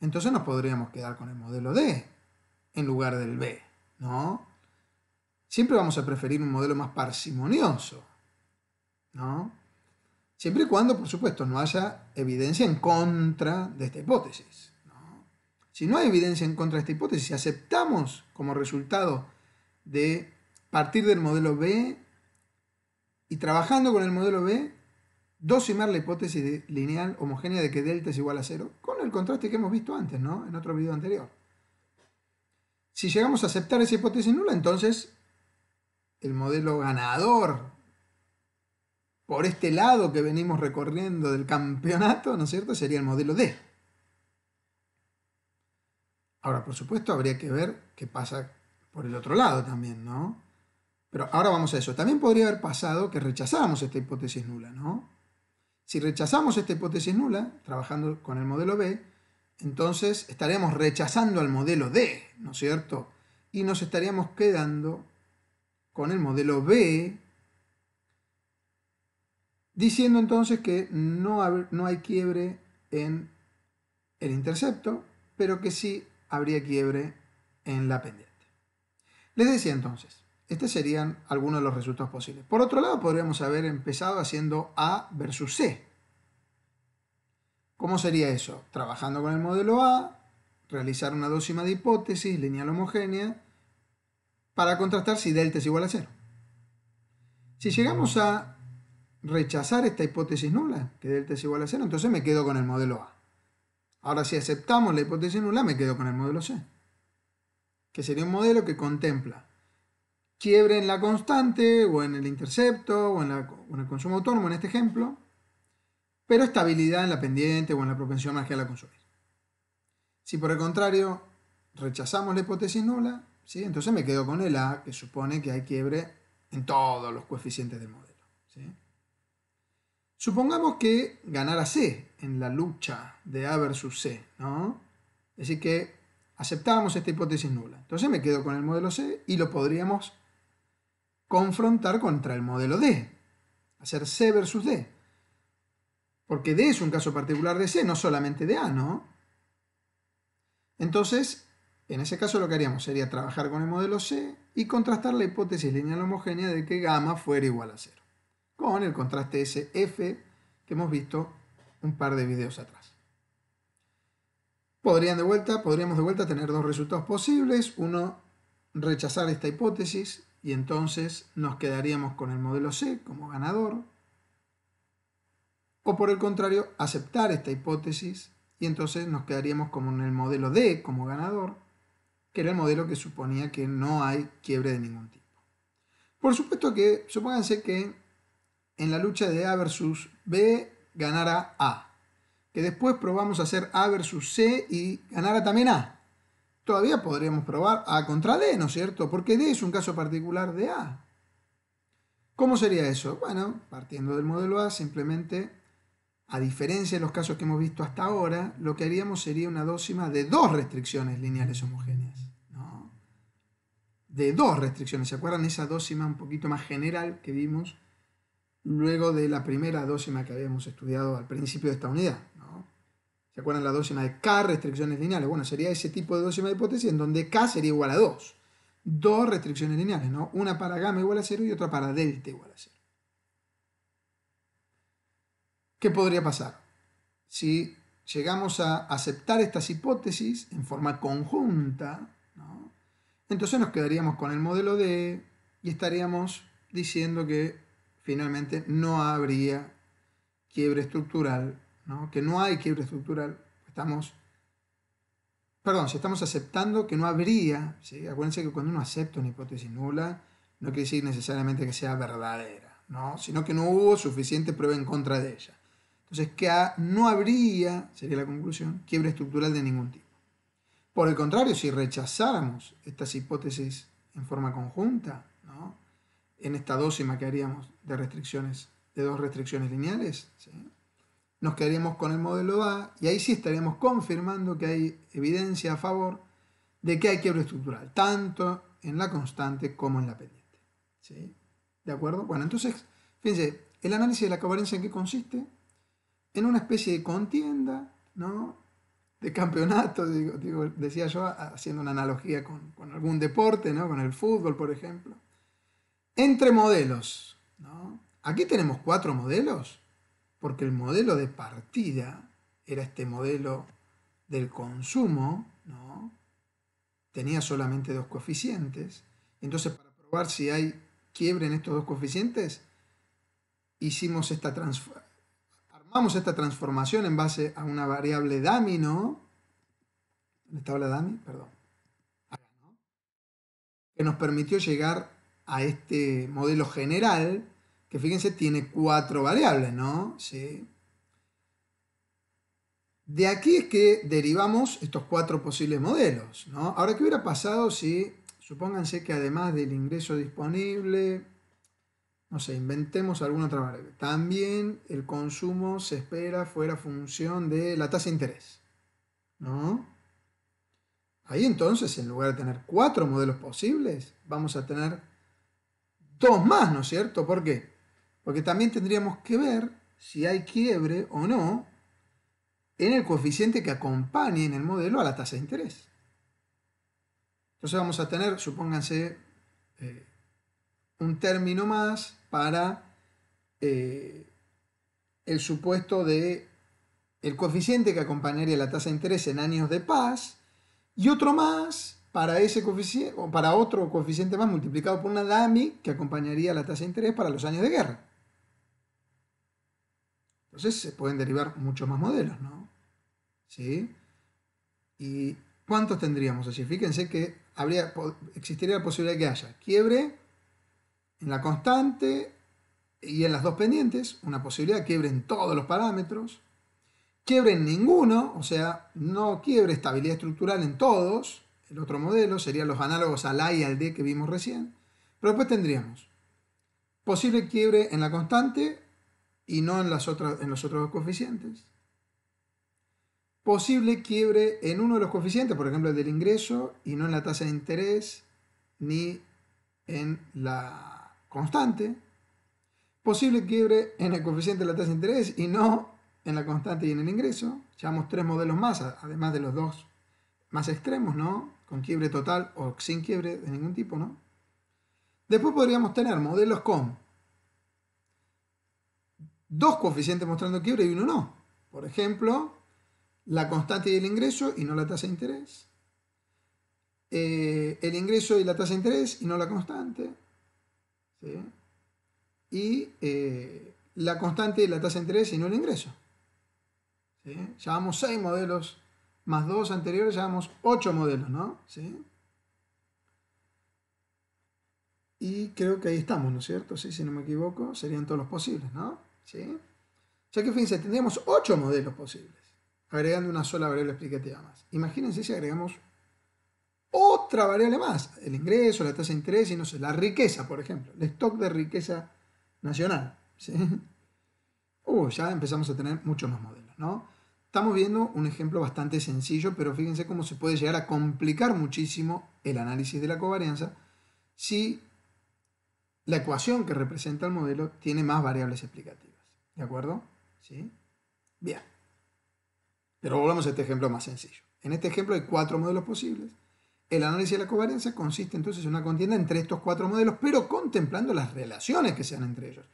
A: entonces nos podríamos quedar con el modelo D en lugar del B, ¿no? Siempre vamos a preferir un modelo más parsimonioso, ¿no? Siempre y cuando, por supuesto, no haya evidencia en contra de esta hipótesis. Si no hay evidencia en contra de esta hipótesis, si aceptamos como resultado de partir del modelo B y trabajando con el modelo B, dosimar la hipótesis lineal homogénea de que delta es igual a cero, con el contraste que hemos visto antes, ¿no? En otro video anterior. Si llegamos a aceptar esa hipótesis nula, entonces el modelo ganador por este lado que venimos recorriendo del campeonato, ¿no es cierto?, sería el modelo D. Ahora, por supuesto, habría que ver qué pasa por el otro lado también, ¿no? Pero ahora vamos a eso. También podría haber pasado que rechazáramos esta hipótesis nula, ¿no? Si rechazamos esta hipótesis nula, trabajando con el modelo B, entonces estaríamos rechazando al modelo D, ¿no es cierto? Y nos estaríamos quedando con el modelo B, diciendo entonces que no, no hay quiebre en el intercepto, pero que sí habría quiebre en la pendiente. Les decía entonces, estos serían algunos de los resultados posibles. Por otro lado, podríamos haber empezado haciendo A versus C. ¿Cómo sería eso? Trabajando con el modelo A, realizar una décima de hipótesis lineal homogénea para contrastar si delta es igual a cero. Si llegamos a rechazar esta hipótesis nula, que delta es igual a cero, entonces me quedo con el modelo A. Ahora, si aceptamos la hipótesis nula, me quedo con el modelo C, que sería un modelo que contempla quiebre en la constante, o en el intercepto, o en, el consumo autónomo, en este ejemplo, pero estabilidad en la pendiente o en la propensión marginal a consumir. Si por el contrario rechazamos la hipótesis nula, entonces me quedo con el A, que supone que hay quiebre en todos los coeficientes del modelo. Supongamos que ganara C en la lucha de A versus C, ¿no? Es decir que aceptábamos esta hipótesis nula. Entonces me quedo con el modelo C y lo podríamos confrontar contra el modelo D. Hacer C versus D. Porque D es un caso particular de C, no solamente de A, ¿no? Entonces, en ese caso lo que haríamos sería trabajar con el modelo C y contrastar la hipótesis lineal homogénea de que gamma fuera igual a 0 con el contraste SF que hemos visto un par de videos atrás. Podrían de vuelta, podríamos de vuelta tener dos resultados posibles, uno rechazar esta hipótesis y entonces nos quedaríamos con el modelo C como ganador, o por el contrario, aceptar esta hipótesis y entonces nos quedaríamos con el modelo D como ganador, que era el modelo que suponía que no hay quiebre de ningún tipo. Por supuesto que, supónganse que en la lucha de A versus B ganará A. Que después probamos hacer A versus C y ganara también A. Todavía podríamos probar A contra D, ¿no es cierto? Porque D es un caso particular de A. ¿Cómo sería eso? Bueno, partiendo del modelo A, simplemente, a diferencia de los casos que hemos visto hasta ahora, lo que haríamos sería una dócima de dos restricciones lineales homogéneas. De dos restricciones, ¿se acuerdan? Esa dócima un poquito más general que vimos luego de la primera dosima que habíamos estudiado al principio de esta unidad. ¿Se acuerdan la dosima de K restricciones lineales? Bueno, sería ese tipo de dosima de hipótesis en donde K sería igual a 2. Dos restricciones lineales, ¿no? Una para gamma igual a 0 y otra para delta igual a 0. ¿Qué podría pasar? Si llegamos a aceptar estas hipótesis en forma conjunta, entonces nos quedaríamos con el modelo D y estaríamos diciendo que finalmente no habría quiebre estructural, ¿no? que no hay quiebre estructural, estamos, perdón, si estamos aceptando que no habría, acuérdense que cuando uno acepta una hipótesis nula, no quiere decir necesariamente que sea verdadera, ¿no? sino que no hubo suficiente prueba en contra de ella. Entonces, que no habría, sería la conclusión, quiebre estructural de ningún tipo. Por el contrario, si rechazáramos estas hipótesis en forma conjunta, en esta dócima que haríamos de restricciones, de dos restricciones lineales, nos quedaríamos con el modelo A y ahí sí estaríamos confirmando que hay evidencia a favor de que hay quiebre estructural, tanto en la constante como en la pendiente. ¿De acuerdo? Bueno, entonces, fíjense, el análisis de la coherencia en qué consiste? En una especie de contienda, De campeonato, decía yo, haciendo una analogía con, con algún deporte, ¿no? Con el fútbol, por ejemplo entre modelos. Aquí tenemos cuatro modelos, porque el modelo de partida era este modelo del consumo, tenía solamente dos coeficientes. Entonces, para probar si hay quiebre en estos dos coeficientes, hicimos esta armamos esta transformación en base a una variable dummy, ¿no? ¿Dónde estaba la dummy? Perdón. ¿no? Que nos permitió llegar a este modelo general, que fíjense tiene cuatro variables, ¿no? Sí. De aquí es que derivamos estos cuatro posibles modelos, ¿no? Ahora, ¿qué hubiera pasado si, supónganse que además del ingreso disponible, no sé, inventemos alguna otra variable, también el consumo se espera fuera función de la tasa de interés, ¿no? Ahí entonces, en lugar de tener cuatro modelos posibles, vamos a tener todos más, ¿no es cierto? ¿Por qué? Porque también tendríamos que ver si hay quiebre o no en el coeficiente que acompañe en el modelo a la tasa de interés. Entonces vamos a tener, supónganse, eh, un término más para eh, el supuesto de el coeficiente que acompañaría la tasa de interés en años de paz y otro más para, ese coeficiente, o para otro coeficiente más multiplicado por una DAMI que acompañaría la tasa de interés para los años de guerra. Entonces se pueden derivar muchos más modelos, ¿no? ¿Sí? ¿Y cuántos tendríamos así? Fíjense que habría, existiría la posibilidad de que haya quiebre en la constante y en las dos pendientes, una posibilidad de quiebre en todos los parámetros, quiebre en ninguno, o sea, no quiebre estabilidad estructural en todos, el otro modelo serían los análogos al A y al D que vimos recién. Pero después tendríamos posible quiebre en la constante y no en, las otras, en los otros coeficientes. Posible quiebre en uno de los coeficientes, por ejemplo el del ingreso, y no en la tasa de interés ni en la constante. Posible quiebre en el coeficiente de la tasa de interés y no en la constante y en el ingreso. Llevamos tres modelos más, además de los dos más extremos, ¿no? con quiebre total o sin quiebre de ningún tipo, ¿no? Después podríamos tener modelos con dos coeficientes mostrando quiebre y uno no. Por ejemplo, la constante y el ingreso y no la tasa de interés. Eh, el ingreso y la tasa de interés y no la constante. Y eh, la constante y la tasa de interés y no el ingreso. Llamamos seis modelos más dos anteriores, ya llevamos ocho modelos, ¿no? ¿Sí? Y creo que ahí estamos, ¿no es cierto? Sí, si no me equivoco, serían todos los posibles, ¿no? ¿Sí? O sea que fíjense, tendríamos ocho modelos posibles, agregando una sola variable explicativa más. Imagínense si agregamos otra variable más, el ingreso, la tasa de interés y no sé, la riqueza, por ejemplo, el stock de riqueza nacional. ¿sí? Uh, ya empezamos a tener muchos más modelos, ¿no? Estamos viendo un ejemplo bastante sencillo, pero fíjense cómo se puede llegar a complicar muchísimo el análisis de la covarianza si la ecuación que representa el modelo tiene más variables explicativas. ¿De acuerdo? ¿Sí? Bien. Pero volvamos a este ejemplo más sencillo. En este ejemplo hay cuatro modelos posibles. El análisis de la covarianza consiste entonces en una contienda entre estos cuatro modelos, pero contemplando las relaciones que sean entre ellos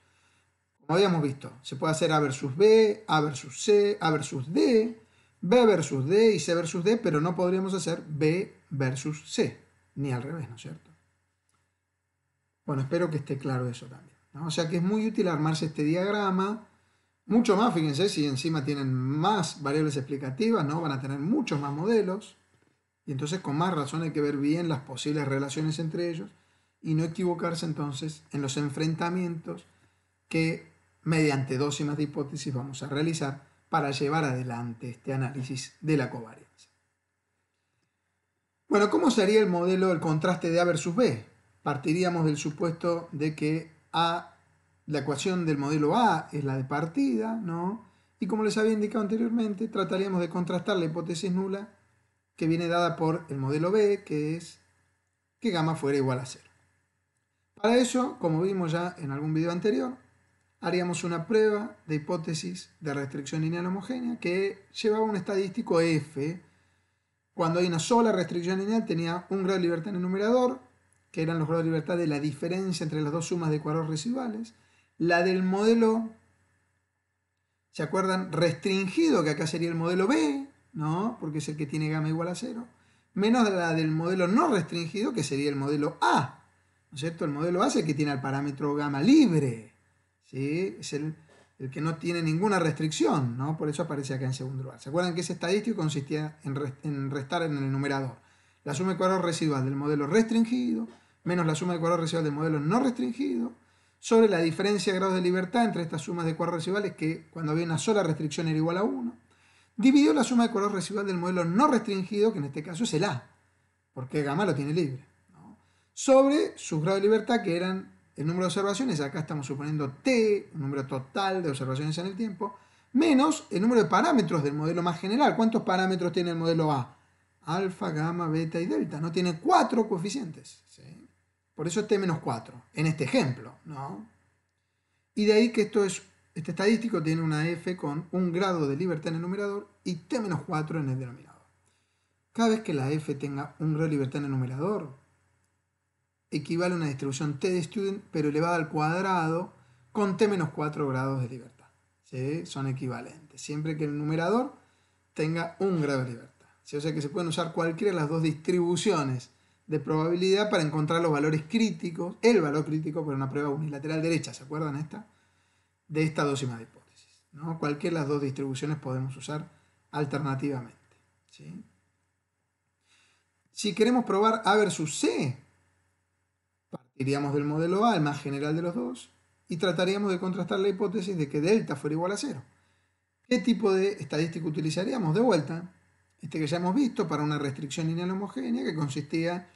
A: como habíamos visto, se puede hacer A versus B, A versus C, A versus D, B versus D y C versus D, pero no podríamos hacer B versus C, ni al revés, ¿no es cierto? Bueno, espero que esté claro eso también. O sea que es muy útil armarse este diagrama, mucho más, fíjense, si encima tienen más variables explicativas, ¿no? Van a tener muchos más modelos, y entonces con más razón hay que ver bien las posibles relaciones entre ellos, y no equivocarse entonces en los enfrentamientos que mediante dosimas de hipótesis vamos a realizar para llevar adelante este análisis de la covarianza. Bueno, ¿cómo sería el modelo del contraste de A versus B? Partiríamos del supuesto de que A, la ecuación del modelo A es la de partida, ¿no? Y como les había indicado anteriormente, trataríamos de contrastar la hipótesis nula que viene dada por el modelo B, que es que gamma fuera igual a cero. Para eso, como vimos ya en algún video anterior, haríamos una prueba de hipótesis de restricción lineal homogénea que llevaba un estadístico F. Cuando hay una sola restricción lineal tenía un grado de libertad en el numerador, que eran los grados de libertad de la diferencia entre las dos sumas de cuadros residuales. La del modelo, ¿se acuerdan? Restringido, que acá sería el modelo B, ¿no? Porque es el que tiene gamma igual a cero. Menos la del modelo no restringido, que sería el modelo A, ¿no es cierto? El modelo A es el que tiene el parámetro gamma libre. ¿sí? Es el, que no tiene ninguna restricción, ¿no? Por eso aparece acá en segundo lugar. ¿Se acuerdan que ese estadístico consistía en, restar en el numerador? La suma de cuadrados residual del modelo restringido menos la suma de cuadrados residual del modelo no restringido sobre la diferencia de grados de libertad entre estas sumas de cuadros residuales que cuando había una sola restricción era igual a 1, dividió la suma de cuadros residual del modelo no restringido, que en este caso es el A, porque gamma lo tiene libre, sobre sus grados de libertad que eran el número de observaciones, acá estamos suponiendo t, el número total de observaciones en el tiempo, menos el número de parámetros del modelo más general. ¿Cuántos parámetros tiene el modelo A? Alfa, gamma, beta y delta. No tiene cuatro coeficientes. Por eso es t menos 4, en este ejemplo. ¿no? Y de ahí que esto es, este estadístico tiene una f con un grado de libertad en el numerador y t menos 4 en el denominador. Cada vez que la f tenga un grado de libertad en el numerador, equivale a una distribución T de Student, pero elevada al cuadrado con T menos 4 grados de libertad. Son equivalentes, siempre que el numerador tenga un grado de libertad. O sea que se pueden usar cualquiera de las dos distribuciones de probabilidad para encontrar los valores críticos, el valor crítico para una prueba unilateral derecha, ¿se acuerdan esta? De esta dosima de hipótesis. ¿no? Cualquiera de las dos distribuciones podemos usar alternativamente. Si queremos probar A versus C, Iríamos del modelo A, el más general de los dos, y trataríamos de contrastar la hipótesis de que delta fuera igual a cero. ¿Qué tipo de estadística utilizaríamos? De vuelta, este que ya hemos visto para una restricción lineal homogénea que consistía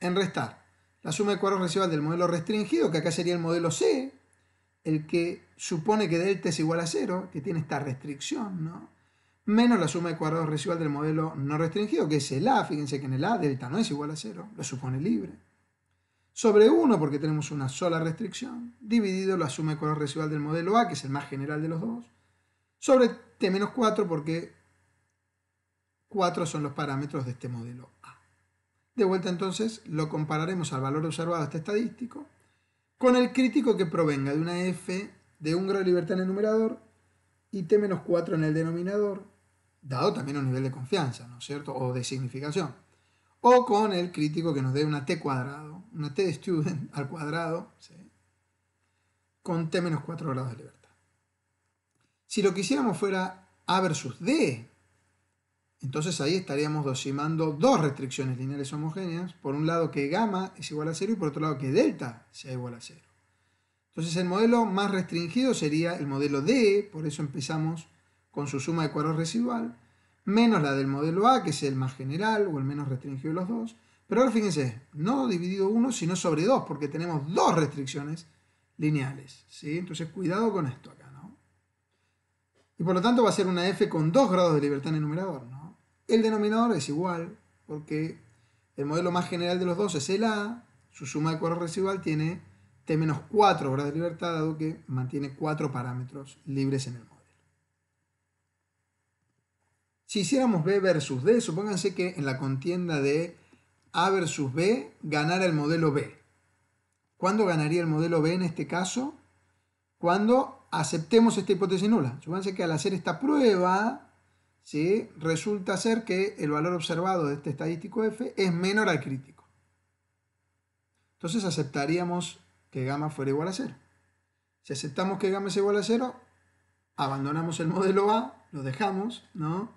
A: en restar la suma de cuadrados residual del modelo restringido, que acá sería el modelo C, el que supone que delta es igual a cero, que tiene esta restricción, ¿no? menos la suma de cuadrados residual del modelo no restringido, que es el A. Fíjense que en el A delta no es igual a cero, lo supone libre sobre 1 porque tenemos una sola restricción, dividido la suma de color residual del modelo A, que es el más general de los dos, sobre t menos 4 porque 4 son los parámetros de este modelo A. De vuelta entonces lo compararemos al valor observado este estadístico con el crítico que provenga de una f de un grado de libertad en el numerador y t menos 4 en el denominador, dado también un nivel de confianza, ¿no es cierto? O de significación. O con el crítico que nos dé una t cuadrado una T de student al cuadrado, con T menos 4 grados de libertad. Si lo que hiciéramos fuera A versus D, entonces ahí estaríamos dosimando dos restricciones lineales homogéneas, por un lado que gamma es igual a 0 y por otro lado que delta sea igual a cero. Entonces el modelo más restringido sería el modelo D, por eso empezamos con su suma de cuadros residual, menos la del modelo A, que es el más general o el menos restringido de los dos, pero ahora fíjense, no dividido 1, sino sobre 2, porque tenemos dos restricciones lineales. ¿sí? Entonces cuidado con esto acá. ¿no? Y por lo tanto va a ser una f con 2 grados de libertad en el numerador. ¿no? El denominador es igual, porque el modelo más general de los dos es el A, su suma de cuadros residual tiene t menos 4 grados de libertad, dado que mantiene 4 parámetros libres en el modelo. Si hiciéramos B versus D, supónganse que en la contienda de a versus B ganar el modelo B. ¿Cuándo ganaría el modelo B en este caso? Cuando aceptemos esta hipótesis nula. Supónganse que al hacer esta prueba, resulta ser que el valor observado de este estadístico F es menor al crítico. Entonces aceptaríamos que gamma fuera igual a cero. Si aceptamos que gamma es igual a cero, abandonamos el modelo A, lo dejamos, ¿no?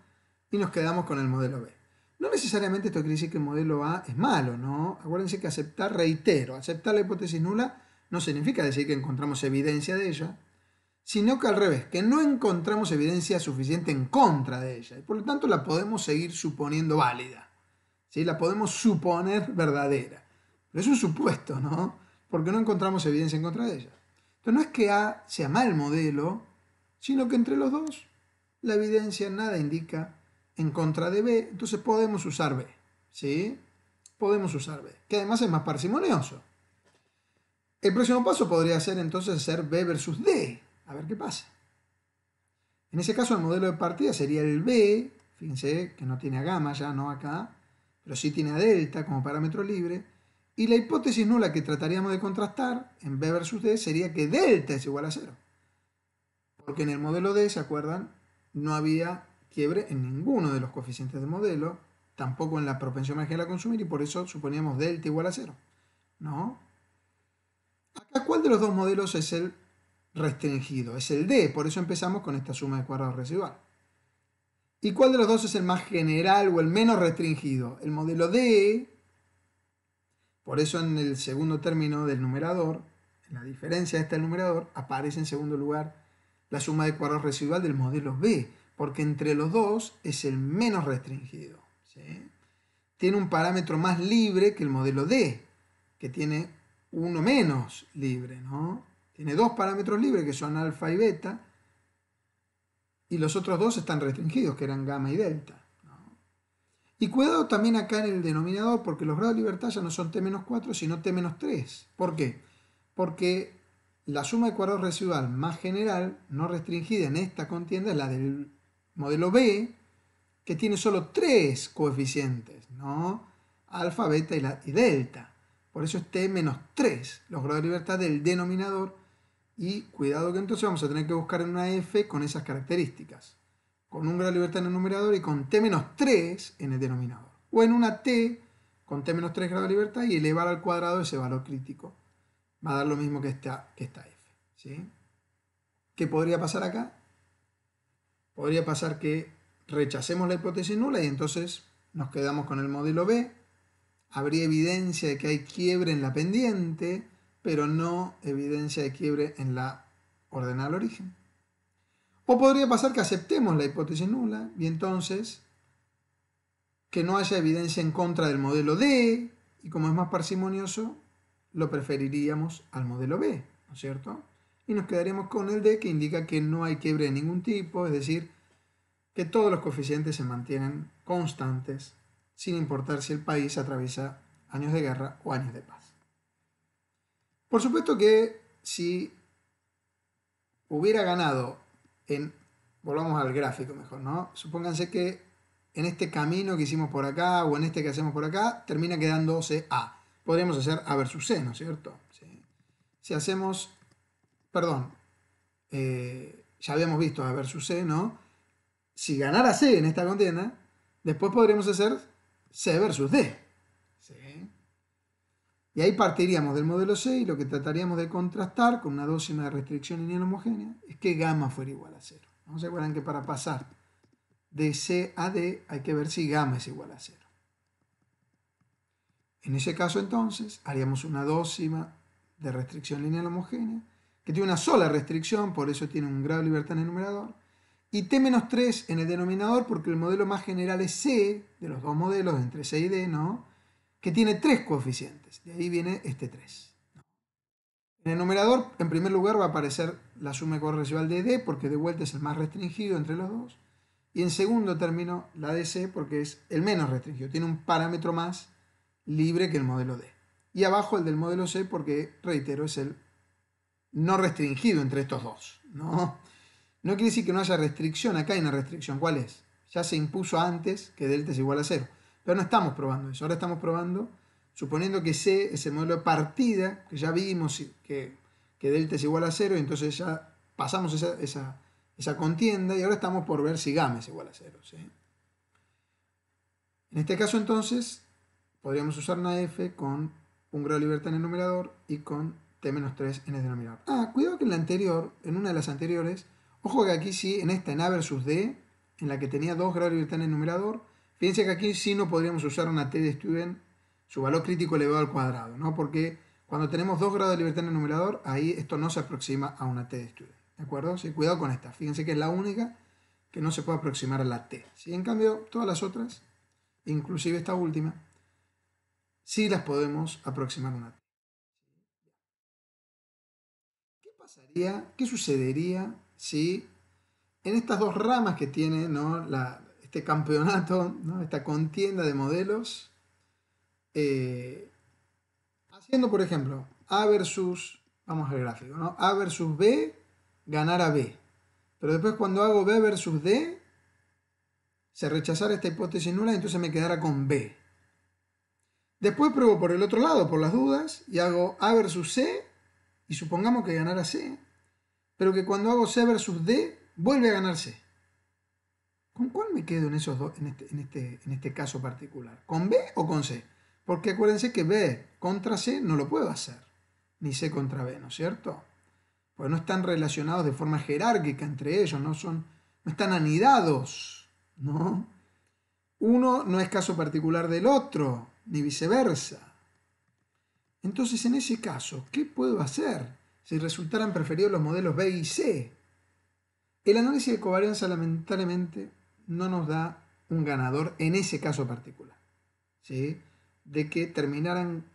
A: Y nos quedamos con el modelo B. No necesariamente esto quiere decir que el modelo A es malo, ¿no? Acuérdense que aceptar, reitero, aceptar la hipótesis nula no significa decir que encontramos evidencia de ella, sino que al revés, que no encontramos evidencia suficiente en contra de ella, y por lo tanto la podemos seguir suponiendo válida, ¿sí? la podemos suponer verdadera. Pero es un supuesto, ¿no? Porque no encontramos evidencia en contra de ella. Entonces no es que A sea mal modelo, sino que entre los dos la evidencia nada indica en contra de B, entonces podemos usar B. ¿Sí? Podemos usar B, que además es más parsimonioso. El próximo paso podría ser entonces hacer B versus D. A ver qué pasa. En ese caso el modelo de partida sería el B, fíjense que no tiene a gamma ya, no acá, pero sí tiene a delta como parámetro libre. Y la hipótesis nula que trataríamos de contrastar en B versus D sería que delta es igual a cero. Porque en el modelo D, ¿se acuerdan? No había quiebre en ninguno de los coeficientes del modelo, tampoco en la propensión marginal a consumir y por eso suponíamos delta igual a cero. ¿No? Acá, ¿cuál de los dos modelos es el restringido? Es el D, por eso empezamos con esta suma de cuadrados residual. ¿Y cuál de los dos es el más general o el menos restringido? El modelo D, por eso en el segundo término del numerador, en la diferencia de este numerador, aparece en segundo lugar la suma de cuadrados residual del modelo B, porque entre los dos es el menos restringido. Tiene un parámetro más libre que el modelo D, que tiene uno menos libre, ¿no? Tiene dos parámetros libres que son alfa y beta, y los otros dos están restringidos, que eran gamma y delta. Y cuidado también acá en el denominador, porque los grados de libertad ya no son T-4, sino T-3. ¿Por qué? Porque la suma de cuadrados residual más general, no restringida en esta contienda, es la del modelo B, que tiene solo tres coeficientes, ¿no? Alfa, beta y, delta. Por eso es t menos 3, los grados de libertad del denominador. Y cuidado que entonces vamos a tener que buscar en una f con esas características. Con un grado de libertad en el numerador y con t menos 3 en el denominador. O en una t con t menos 3 grados de libertad y elevar al cuadrado ese valor crítico. Va a dar lo mismo que esta, que f. ¿sí? ¿Qué podría pasar acá? podría pasar que rechacemos la hipótesis nula y entonces nos quedamos con el modelo B. Habría evidencia de que hay quiebre en la pendiente, pero no evidencia de quiebre en la ordenada al origen. O podría pasar que aceptemos la hipótesis nula y entonces que no haya evidencia en contra del modelo D, y como es más parsimonioso, lo preferiríamos al modelo B, ¿no es cierto? y nos quedaremos con el D que indica que no hay quiebre de ningún tipo, es decir, que todos los coeficientes se mantienen constantes sin importar si el país atraviesa años de guerra o años de paz. Por supuesto que si hubiera ganado en, volvamos al gráfico mejor, ¿no? Supónganse que en este camino que hicimos por acá o en este que hacemos por acá, termina quedándose A. Podríamos hacer A versus C, ¿no es cierto? Si hacemos perdón, eh, ya habíamos visto a versus C, ¿no? Si ganara C en esta contienda, después podríamos hacer C versus D. Y ahí partiríamos del modelo C y lo que trataríamos de contrastar con una dósima de restricción lineal homogénea es que gamma fuera igual a cero. ¿No se acuerdan que para pasar de C a D hay que ver si gamma es igual a cero. En ese caso entonces haríamos una dócima de restricción lineal homogénea que tiene una sola restricción, por eso tiene un grado de libertad en el numerador, y T-3 en el denominador porque el modelo más general es C, de los dos modelos, entre C y D, ¿no? que tiene tres coeficientes, de ahí viene este 3. En el numerador, en primer lugar, va a aparecer la suma corresidual de D, porque de vuelta es el más restringido entre los dos, y en segundo término, la de C, porque es el menos restringido, tiene un parámetro más libre que el modelo D. Y abajo el del modelo C, porque, reitero, es el no restringido entre estos dos. ¿no? no quiere decir que no haya restricción, acá hay una restricción. ¿Cuál es? Ya se impuso antes que delta es igual a cero. Pero no estamos probando eso, ahora estamos probando, suponiendo que C es el modelo de partida, que ya vimos que, que delta es igual a cero, y entonces ya pasamos esa, esa, contienda y ahora estamos por ver si gamma es igual a cero. En este caso entonces podríamos usar una F con un grado de libertad en el numerador y con t menos 3 en el este denominador. Ah, cuidado que en la anterior, en una de las anteriores, ojo que aquí sí, en esta, en A versus D, en la que tenía 2 grados de libertad en el numerador, fíjense que aquí sí no podríamos usar una t de student, su valor crítico elevado al cuadrado, ¿no? Porque cuando tenemos 2 grados de libertad en el numerador, ahí esto no se aproxima a una t de student, ¿de acuerdo? Sí, cuidado con esta, fíjense que es la única que no se puede aproximar a la t. En cambio, todas las otras, inclusive esta última, sí las podemos aproximar a una t. ¿qué sucedería si en estas dos ramas que tiene este campeonato, esta contienda de modelos, eh, haciendo por ejemplo A versus, vamos al gráfico, A versus B, ganara B. Pero después cuando hago B versus D, se rechazara esta hipótesis nula y entonces me quedara con B. Después pruebo por el otro lado, por las dudas, y hago A versus C, y supongamos que ganara C pero que cuando hago C versus D, vuelve a ganar C. ¿Con cuál me quedo en, esos dos, este, este, en, este, caso particular? ¿Con B o con C? Porque acuérdense que B contra C no lo puedo hacer, ni C contra B, ¿no es cierto? Pues no están relacionados de forma jerárquica entre ellos, no, son, no están anidados, ¿no? Uno no es caso particular del otro, ni viceversa. Entonces, en ese caso, ¿qué puedo hacer? si resultaran preferidos los modelos B y C. El análisis de covarianza lamentablemente no nos da un ganador en ese caso particular. ¿sí? De que terminaran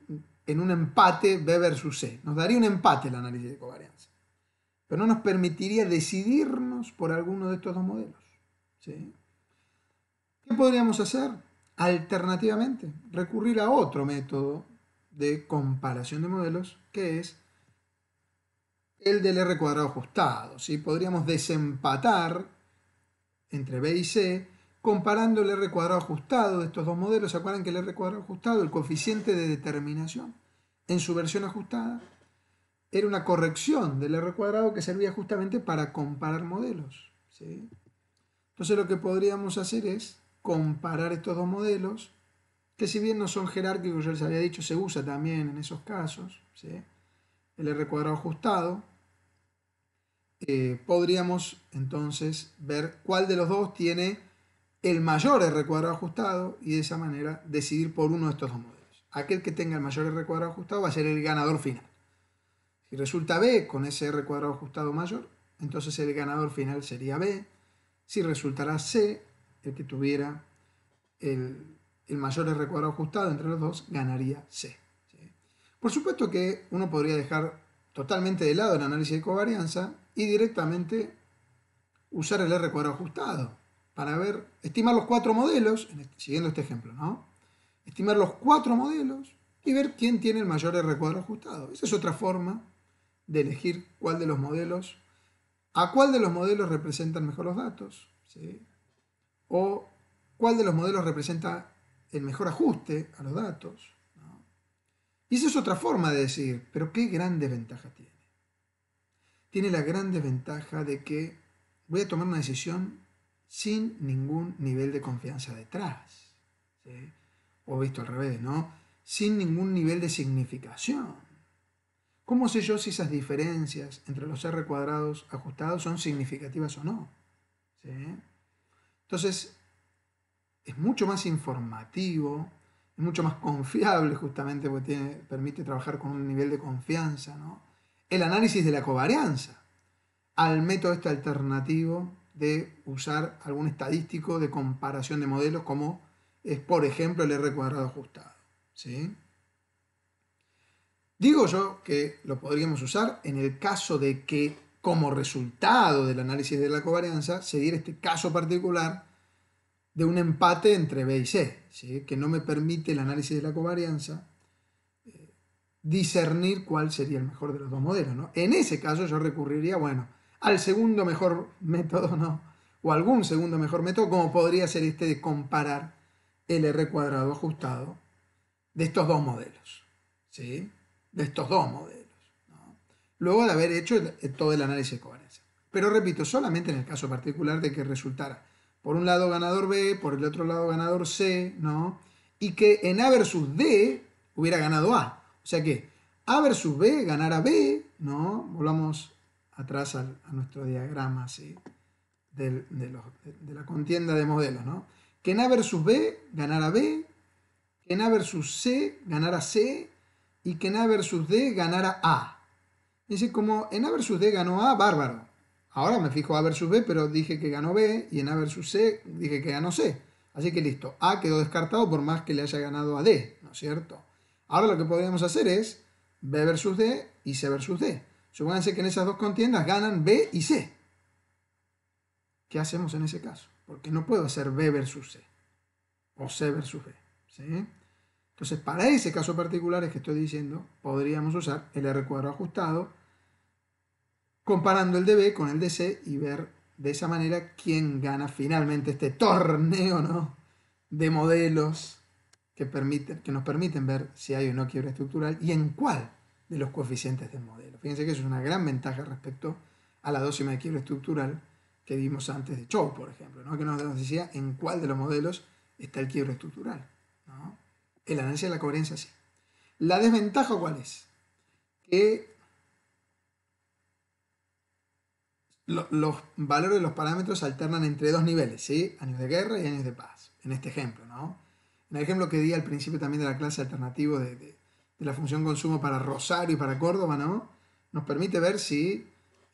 A: en un empate B versus C. Nos daría un empate el análisis de covarianza. Pero no nos permitiría decidirnos por alguno de estos dos modelos. ¿sí? ¿Qué podríamos hacer? Alternativamente, recurrir a otro método de comparación de modelos que es el del r cuadrado ajustado. ¿sí? Podríamos desempatar entre B y C comparando el r cuadrado ajustado de estos dos modelos. ¿Se acuerdan que el r cuadrado ajustado, el coeficiente de determinación en su versión ajustada, era una corrección del r cuadrado que servía justamente para comparar modelos? ¿sí? Entonces lo que podríamos hacer es comparar estos dos modelos, que si bien no son jerárquicos, yo les había dicho, se usa también en esos casos, el R cuadrado ajustado, eh, podríamos entonces ver cuál de los dos tiene el mayor R cuadrado ajustado y de esa manera decidir por uno de estos dos modelos. Aquel que tenga el mayor R cuadrado ajustado va a ser el ganador final. Si resulta B con ese R cuadrado ajustado mayor, entonces el ganador final sería B. Si resultará C, el que tuviera el, mayor R cuadrado ajustado entre los dos, ganaría C. Por supuesto que uno podría dejar totalmente de lado el análisis de covarianza y directamente usar el R cuadrado ajustado para ver, estimar los cuatro modelos, este, siguiendo este ejemplo, ¿no? Estimar los cuatro modelos y ver quién tiene el mayor R cuadrado ajustado. Esa es otra forma de elegir cuál de los modelos, a cuál de los modelos representan mejor los datos, ¿sí? O cuál de los modelos representa el mejor ajuste a los datos. Y esa es otra forma de decir, pero qué grande ventaja tiene tiene la gran desventaja de que voy a tomar una decisión sin ningún nivel de confianza detrás. O visto al revés, ¿no? Sin ningún nivel de significación. ¿Cómo sé yo si esas diferencias entre los R cuadrados ajustados son significativas o no? Entonces, es mucho más informativo, es mucho más confiable justamente porque permite trabajar con un nivel de confianza, ¿no? el análisis de la covarianza al método este alternativo de usar algún estadístico de comparación de modelos como es por ejemplo el R cuadrado ajustado. ¿sí? Digo yo que lo podríamos usar en el caso de que como resultado del análisis de la covarianza se diera este caso particular de un empate entre B y C, que no me permite el análisis de la covarianza discernir cuál sería el mejor de los dos modelos. ¿no? En ese caso yo recurriría, bueno, al segundo mejor método, ¿no? O algún segundo mejor método, como podría ser este de comparar el R cuadrado ajustado de estos dos modelos, ¿sí? De estos dos modelos, Luego de haber hecho todo el análisis de coherencia. Pero repito, solamente en el caso particular de que resultara por un lado ganador B, por el otro lado ganador C, ¿no? Y que en A versus D hubiera ganado A. O sea que A versus B, ganar B, ¿no? Volvamos atrás a, nuestro diagrama ¿sí? de, la contienda de modelos, ¿no? Que en A versus B, ganar B, que en A versus C, ganar C, y que en A versus D, ganar a A. Dice, como en A versus D ganó A, bárbaro. Ahora me fijo A versus B, pero dije que ganó B, y en A versus C dije que ganó C. Así que listo, A quedó descartado por más que le haya ganado a D, ¿no es cierto? Ahora lo que podríamos hacer es B versus D y C versus D. Supónganse que en esas dos contiendas ganan B y C. ¿Qué hacemos en ese caso? Porque no puedo hacer B versus C o C versus B. Entonces, para ese caso particular es que estoy diciendo, podríamos usar el R cuadrado ajustado comparando el de B con el de C y ver de esa manera quién gana finalmente este torneo de modelos que, permiten, que nos permiten ver si hay o no quiebra estructural y en cuál de los coeficientes del modelo. Fíjense que eso es una gran ventaja respecto a la dócima de quiebra estructural que vimos antes de Chow, por ejemplo, que nos decía en cuál de los modelos está el quiebre estructural. ¿no? El análisis de la coherencia sí. ¿La desventaja cuál es? Que los valores de los parámetros alternan entre dos niveles, ¿sí? años de guerra y años de paz, en este ejemplo. ¿no? el ejemplo que di al principio también de la clase alternativa de, la función consumo para Rosario y para Córdoba, ¿no? Nos permite ver si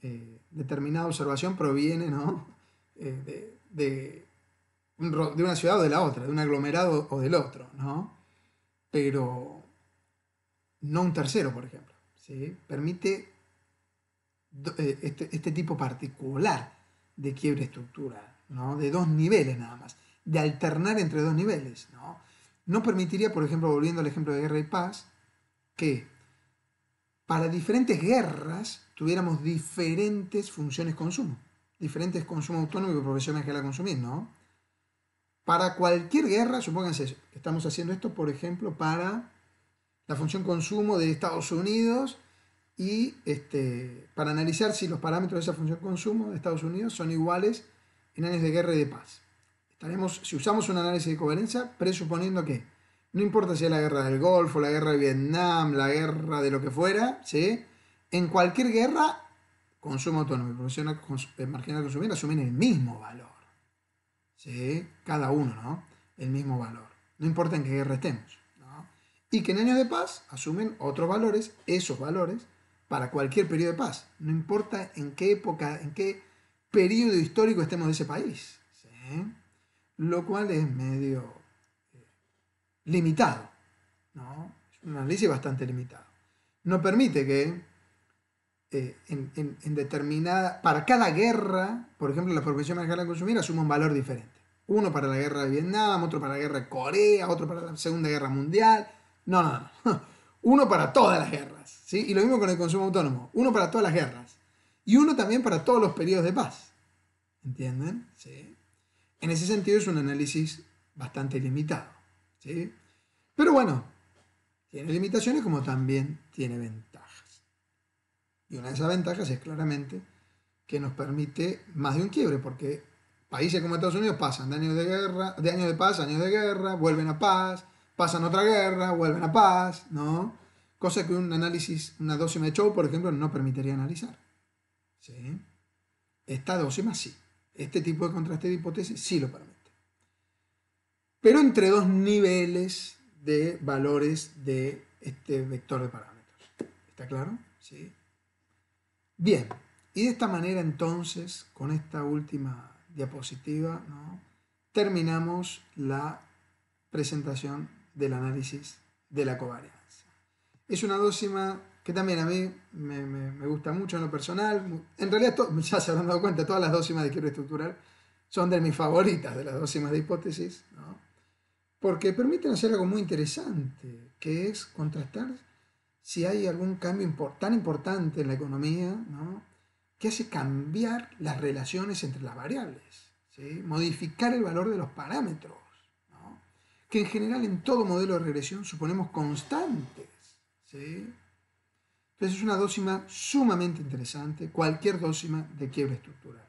A: eh, determinada observación proviene, eh, de, de una ciudad o de la otra, de un aglomerado o del otro, Pero no un tercero, por ejemplo. ¿sí? Permite eh, este, este, tipo particular de quiebre estructural, de dos niveles nada más de alternar entre dos niveles. ¿no? permitiría, por ejemplo, volviendo al ejemplo de guerra y paz, que para diferentes guerras tuviéramos diferentes funciones consumo, diferentes consumo autónomo y profesiones que la consumir, Para cualquier guerra, supónganse, estamos haciendo esto, por ejemplo, para la función consumo de Estados Unidos y este, para analizar si los parámetros de esa función consumo de Estados Unidos son iguales en años de guerra y de paz si usamos un análisis de coherencia, presuponiendo que no importa si es la guerra del Golfo, la guerra de Vietnam, la guerra de lo que fuera, ¿sí? En cualquier guerra, consumo autónomo y profesional marginal consumido asumen el mismo valor. Cada uno, ¿no? El mismo valor. No importa en qué guerra estemos. Y que en años de paz asumen otros valores, esos valores, para cualquier periodo de paz. No importa en qué época, en qué periodo histórico estemos de ese país. ¿sí? lo cual es medio eh, limitado, ¿no? Es un análisis bastante limitado. No permite que eh, en, determinada, para cada guerra, por ejemplo, la proporción mercantil a consumir asuma un valor diferente. Uno para la guerra de Vietnam, otro para la guerra de Corea, otro para la Segunda Guerra Mundial. No, no, no. Uno para todas las guerras. ¿sí? Y lo mismo con el consumo autónomo. Uno para todas las guerras. Y uno también para todos los periodos de paz. ¿Entienden? Sí. En ese sentido es un análisis bastante limitado. ¿sí? Pero bueno, tiene limitaciones como también tiene ventajas. Y una de esas ventajas es claramente que nos permite más de un quiebre, porque países como Estados Unidos pasan de años de guerra, de años de paz, años de guerra, vuelven a paz, pasan otra guerra, vuelven a paz, ¿no? Cosa que un análisis, una dosis de show, por ejemplo, no permitiría analizar. ¿sí? Esta décima sí. Este tipo de contraste de hipótesis sí lo permite. Pero entre dos niveles de valores de este vector de parámetros. ¿Está claro? Sí. Bien, y de esta manera entonces, con esta última diapositiva, terminamos la presentación del análisis de la covarianza. Es una, dócima, que también a mí me, gusta mucho en lo personal. En realidad, ya se habrán dado cuenta, todas las dócimas de quiero estructurar son de mis favoritas, de las dócimas de hipótesis, porque permiten hacer algo muy interesante, que es contrastar si hay algún cambio tan importante en la economía, ¿no? que hace cambiar las relaciones entre las variables, ¿sí? modificar el valor de los parámetros, ¿no? que en general en todo modelo de regresión suponemos constantes. ¿sí? Entonces es una dócima sumamente interesante, cualquier dócima de quiebra estructural.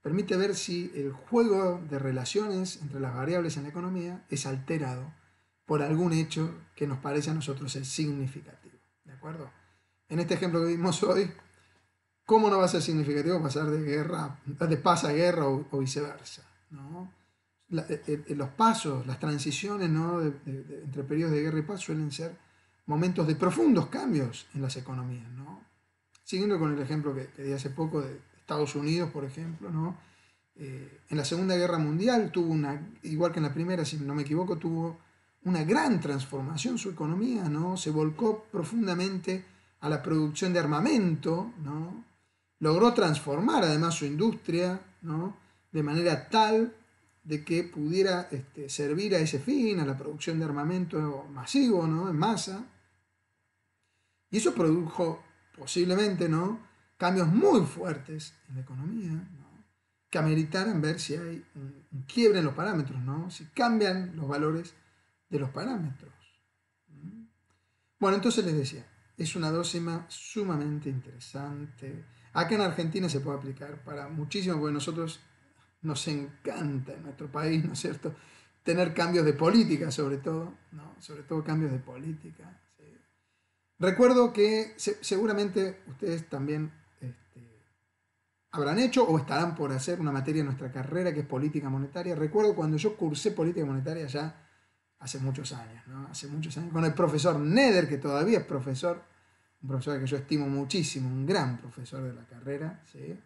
A: Permite ver si el juego de relaciones entre las variables en la economía es alterado por algún hecho que nos parece a nosotros el significativo. ¿De acuerdo? En este ejemplo que vimos hoy, ¿cómo no va a ser significativo pasar de guerra, de paz a guerra o, viceversa? ¿no? Eh, eh, los pasos, las transiciones entre periodos de guerra y paz suelen ser momentos de profundos cambios en las economías. Siguiendo con el ejemplo que, di hace poco de Estados Unidos, por ejemplo, ¿no? Eh, en la Segunda Guerra Mundial tuvo una, igual que en la Primera, si no me equivoco, tuvo una gran transformación su economía, ¿no? se volcó profundamente a la producción de armamento, logró transformar además su industria de manera tal de que pudiera este, servir a ese fin, a la producción de armamento masivo, ¿no? en masa. Y eso produjo posiblemente ¿no? cambios muy fuertes en la economía, que ameritaran ver si hay un, quiebre en los parámetros, ¿no? si cambian los valores de los parámetros. ¿Mm? Bueno, entonces les decía, es una décima sumamente interesante. Acá en Argentina se puede aplicar para muchísimos, porque nosotros nos encanta en nuestro país, ¿no es cierto?, tener cambios de política sobre todo, ¿no? sobre todo cambios de política. Recuerdo que seguramente ustedes también este, habrán hecho o estarán por hacer una materia en nuestra carrera que es política monetaria. Recuerdo cuando yo cursé política monetaria ya hace muchos años, ¿no? Hace muchos años, con el profesor Neder, que todavía es profesor, un profesor que yo estimo muchísimo, un gran profesor de la carrera, ¿sí?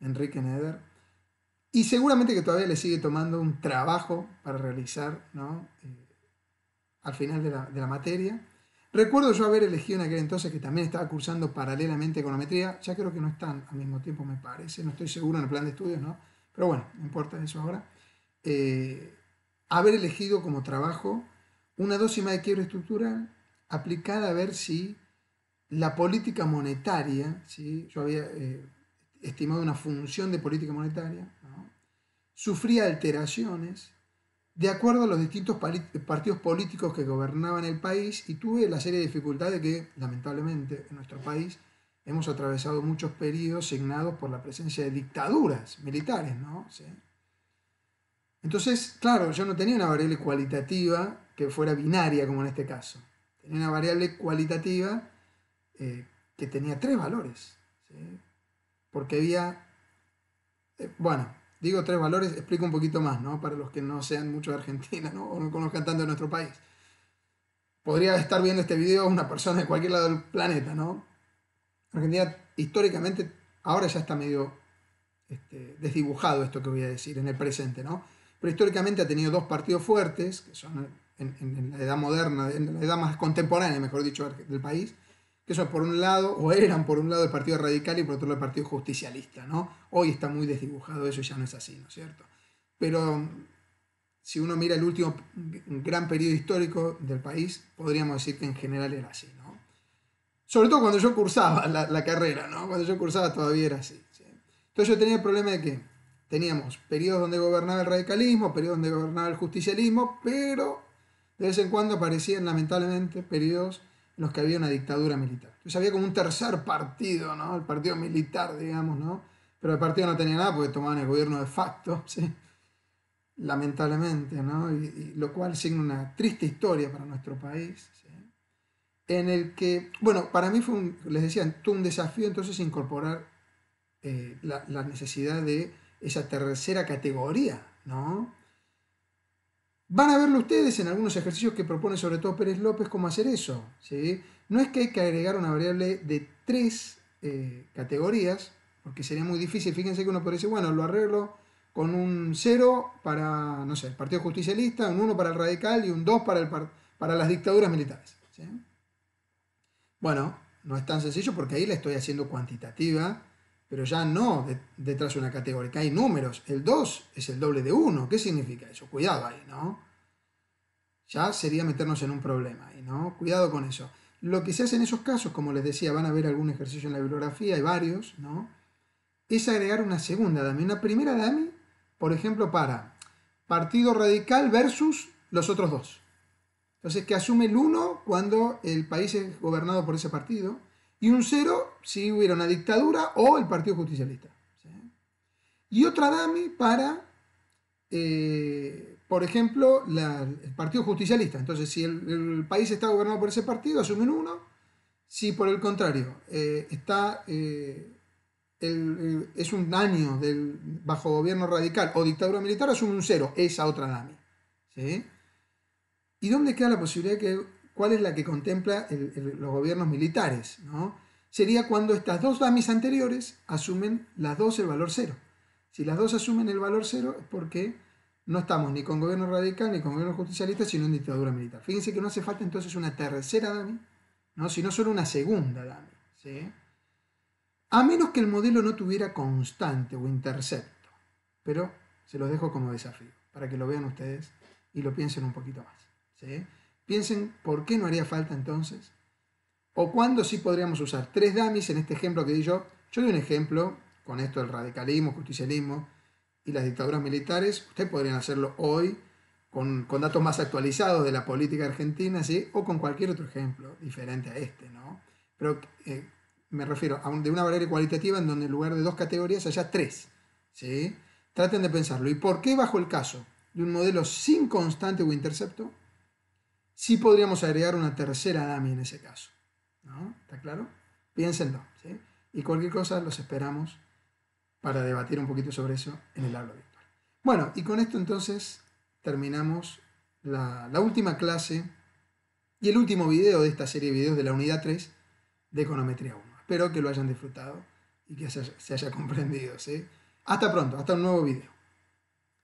A: Enrique Neder. Y seguramente que todavía le sigue tomando un trabajo para realizar, ¿no? Eh, al final de la, de la materia. Recuerdo yo haber elegido en aquel entonces que también estaba cursando paralelamente econometría, ya creo que no están al mismo tiempo, me parece, no estoy seguro en el plan de estudios, ¿no? Pero bueno, no importa eso ahora. Eh, haber elegido como trabajo una dosis de quiebra estructural aplicada a ver si la política monetaria, ¿sí? yo había eh, estimado una función de política monetaria, sufría alteraciones de acuerdo a los distintos partidos políticos que gobernaban el país y tuve la serie de dificultades que, lamentablemente, en nuestro país hemos atravesado muchos periodos signados por la presencia de dictaduras militares, ¿no? Entonces, claro, yo no tenía una variable cualitativa que fuera binaria, como en este caso. Tenía una variable cualitativa eh, que tenía tres valores. Porque había, eh, bueno, digo tres valores, explico un poquito más, ¿no? Para los que no sean mucho de Argentina, ¿no? O no conozcan tanto de nuestro país. Podría estar viendo este video una persona de cualquier lado del planeta, ¿no? Argentina históricamente ahora ya está medio este, desdibujado esto que voy a decir en el presente, ¿no? Pero históricamente ha tenido dos partidos fuertes, que son en la edad moderna, en la edad más contemporánea, mejor dicho, del país, que son por un lado, o eran por un lado el Partido Radical y por otro lado el Partido Justicialista, ¿no? Hoy está muy desdibujado eso, ya no es así, ¿no es cierto? Pero si uno mira el último gran periodo histórico del país, podríamos decir que en general era así, ¿no? Sobre todo cuando yo cursaba la, carrera, ¿no? Cuando yo cursaba todavía era así. Entonces yo tenía el problema de que teníamos periodos donde gobernaba el radicalismo, periodos donde gobernaba el justicialismo, pero de vez en cuando aparecían lamentablemente periodos en los que había una dictadura militar. Entonces había como un tercer partido, ¿no? El partido militar, digamos, ¿no? Pero el partido no tenía nada porque tomaban el gobierno de facto, Lamentablemente, ¿no? Y, lo cual es una triste historia para nuestro país, En el que, bueno, para mí fue un, les decía, un desafío entonces incorporar eh, la necesidad de esa tercera categoría, ¿no? Van a verlo ustedes en algunos ejercicios que propone sobre todo Pérez López cómo hacer eso. ¿sí? No es que hay que agregar una variable de tres eh, categorías, porque sería muy difícil. Fíjense que uno puede decir, bueno, lo arreglo con un 0 para, no sé, el Partido Justicialista, un 1 para el Radical y un 2 para, para las dictaduras militares. Bueno, no es tan sencillo porque ahí la estoy haciendo cuantitativa pero ya no detrás de una categoría, hay números. El 2 es el doble de 1. ¿Qué significa eso? Cuidado ahí, ¿no? Ya sería meternos en un problema y ¿no? Cuidado con eso. Lo que se hace en esos casos, como les decía, van a ver algún ejercicio en la bibliografía, hay varios, ¿no? Es agregar una segunda Dami, una primera Dami, por ejemplo, para partido radical versus los otros dos. Entonces, que asume el 1 cuando el país es gobernado por ese partido, y un cero si hubiera una dictadura o el Partido Justicialista. Y otra dami para, eh, por ejemplo, el Partido Justicialista. Entonces, si el, país está gobernado por ese partido, asumen uno. Si por el contrario eh, está, eh, es un daño del bajo gobierno radical o dictadura militar, asumen un cero, esa otra dami. ¿Y dónde queda la posibilidad de que cuál es la que contempla los gobiernos militares, Sería cuando estas dos DAMIs anteriores asumen las dos el valor cero. Si las dos asumen el valor cero es porque no estamos ni con gobierno radical ni con gobierno justicialista, sino en dictadura militar. Fíjense que no hace falta entonces una tercera DAMI, ¿no? sino solo una segunda DAMI. A menos que el modelo no tuviera constante o intercepto. Pero se los dejo como desafío, para que lo vean ustedes y lo piensen un poquito más. ¿sí? Piensen por qué no haría falta entonces. O cuándo sí podríamos usar tres damis en este ejemplo que di yo. Yo di un ejemplo con esto del radicalismo, justicialismo y las dictaduras militares. Ustedes podrían hacerlo hoy con, datos más actualizados de la política argentina, ¿sí? O con cualquier otro ejemplo diferente a este, ¿no? Pero eh, me refiero a de una variable cualitativa en donde en lugar de dos categorías haya tres, ¿sí? Traten de pensarlo. ¿Y por qué bajo el caso de un modelo sin constante o intercepto Sí podríamos agregar una tercera DAMI en ese caso. ¿no? ¿Está claro? Piénsenlo. Y cualquier cosa los esperamos para debatir un poquito sobre eso en el aula virtual. Bueno, y con esto entonces terminamos la, última clase y el último video de esta serie de videos de la unidad 3 de Econometría 1. Espero que lo hayan disfrutado y que se haya, comprendido. ¿sí? Hasta pronto, hasta un nuevo video.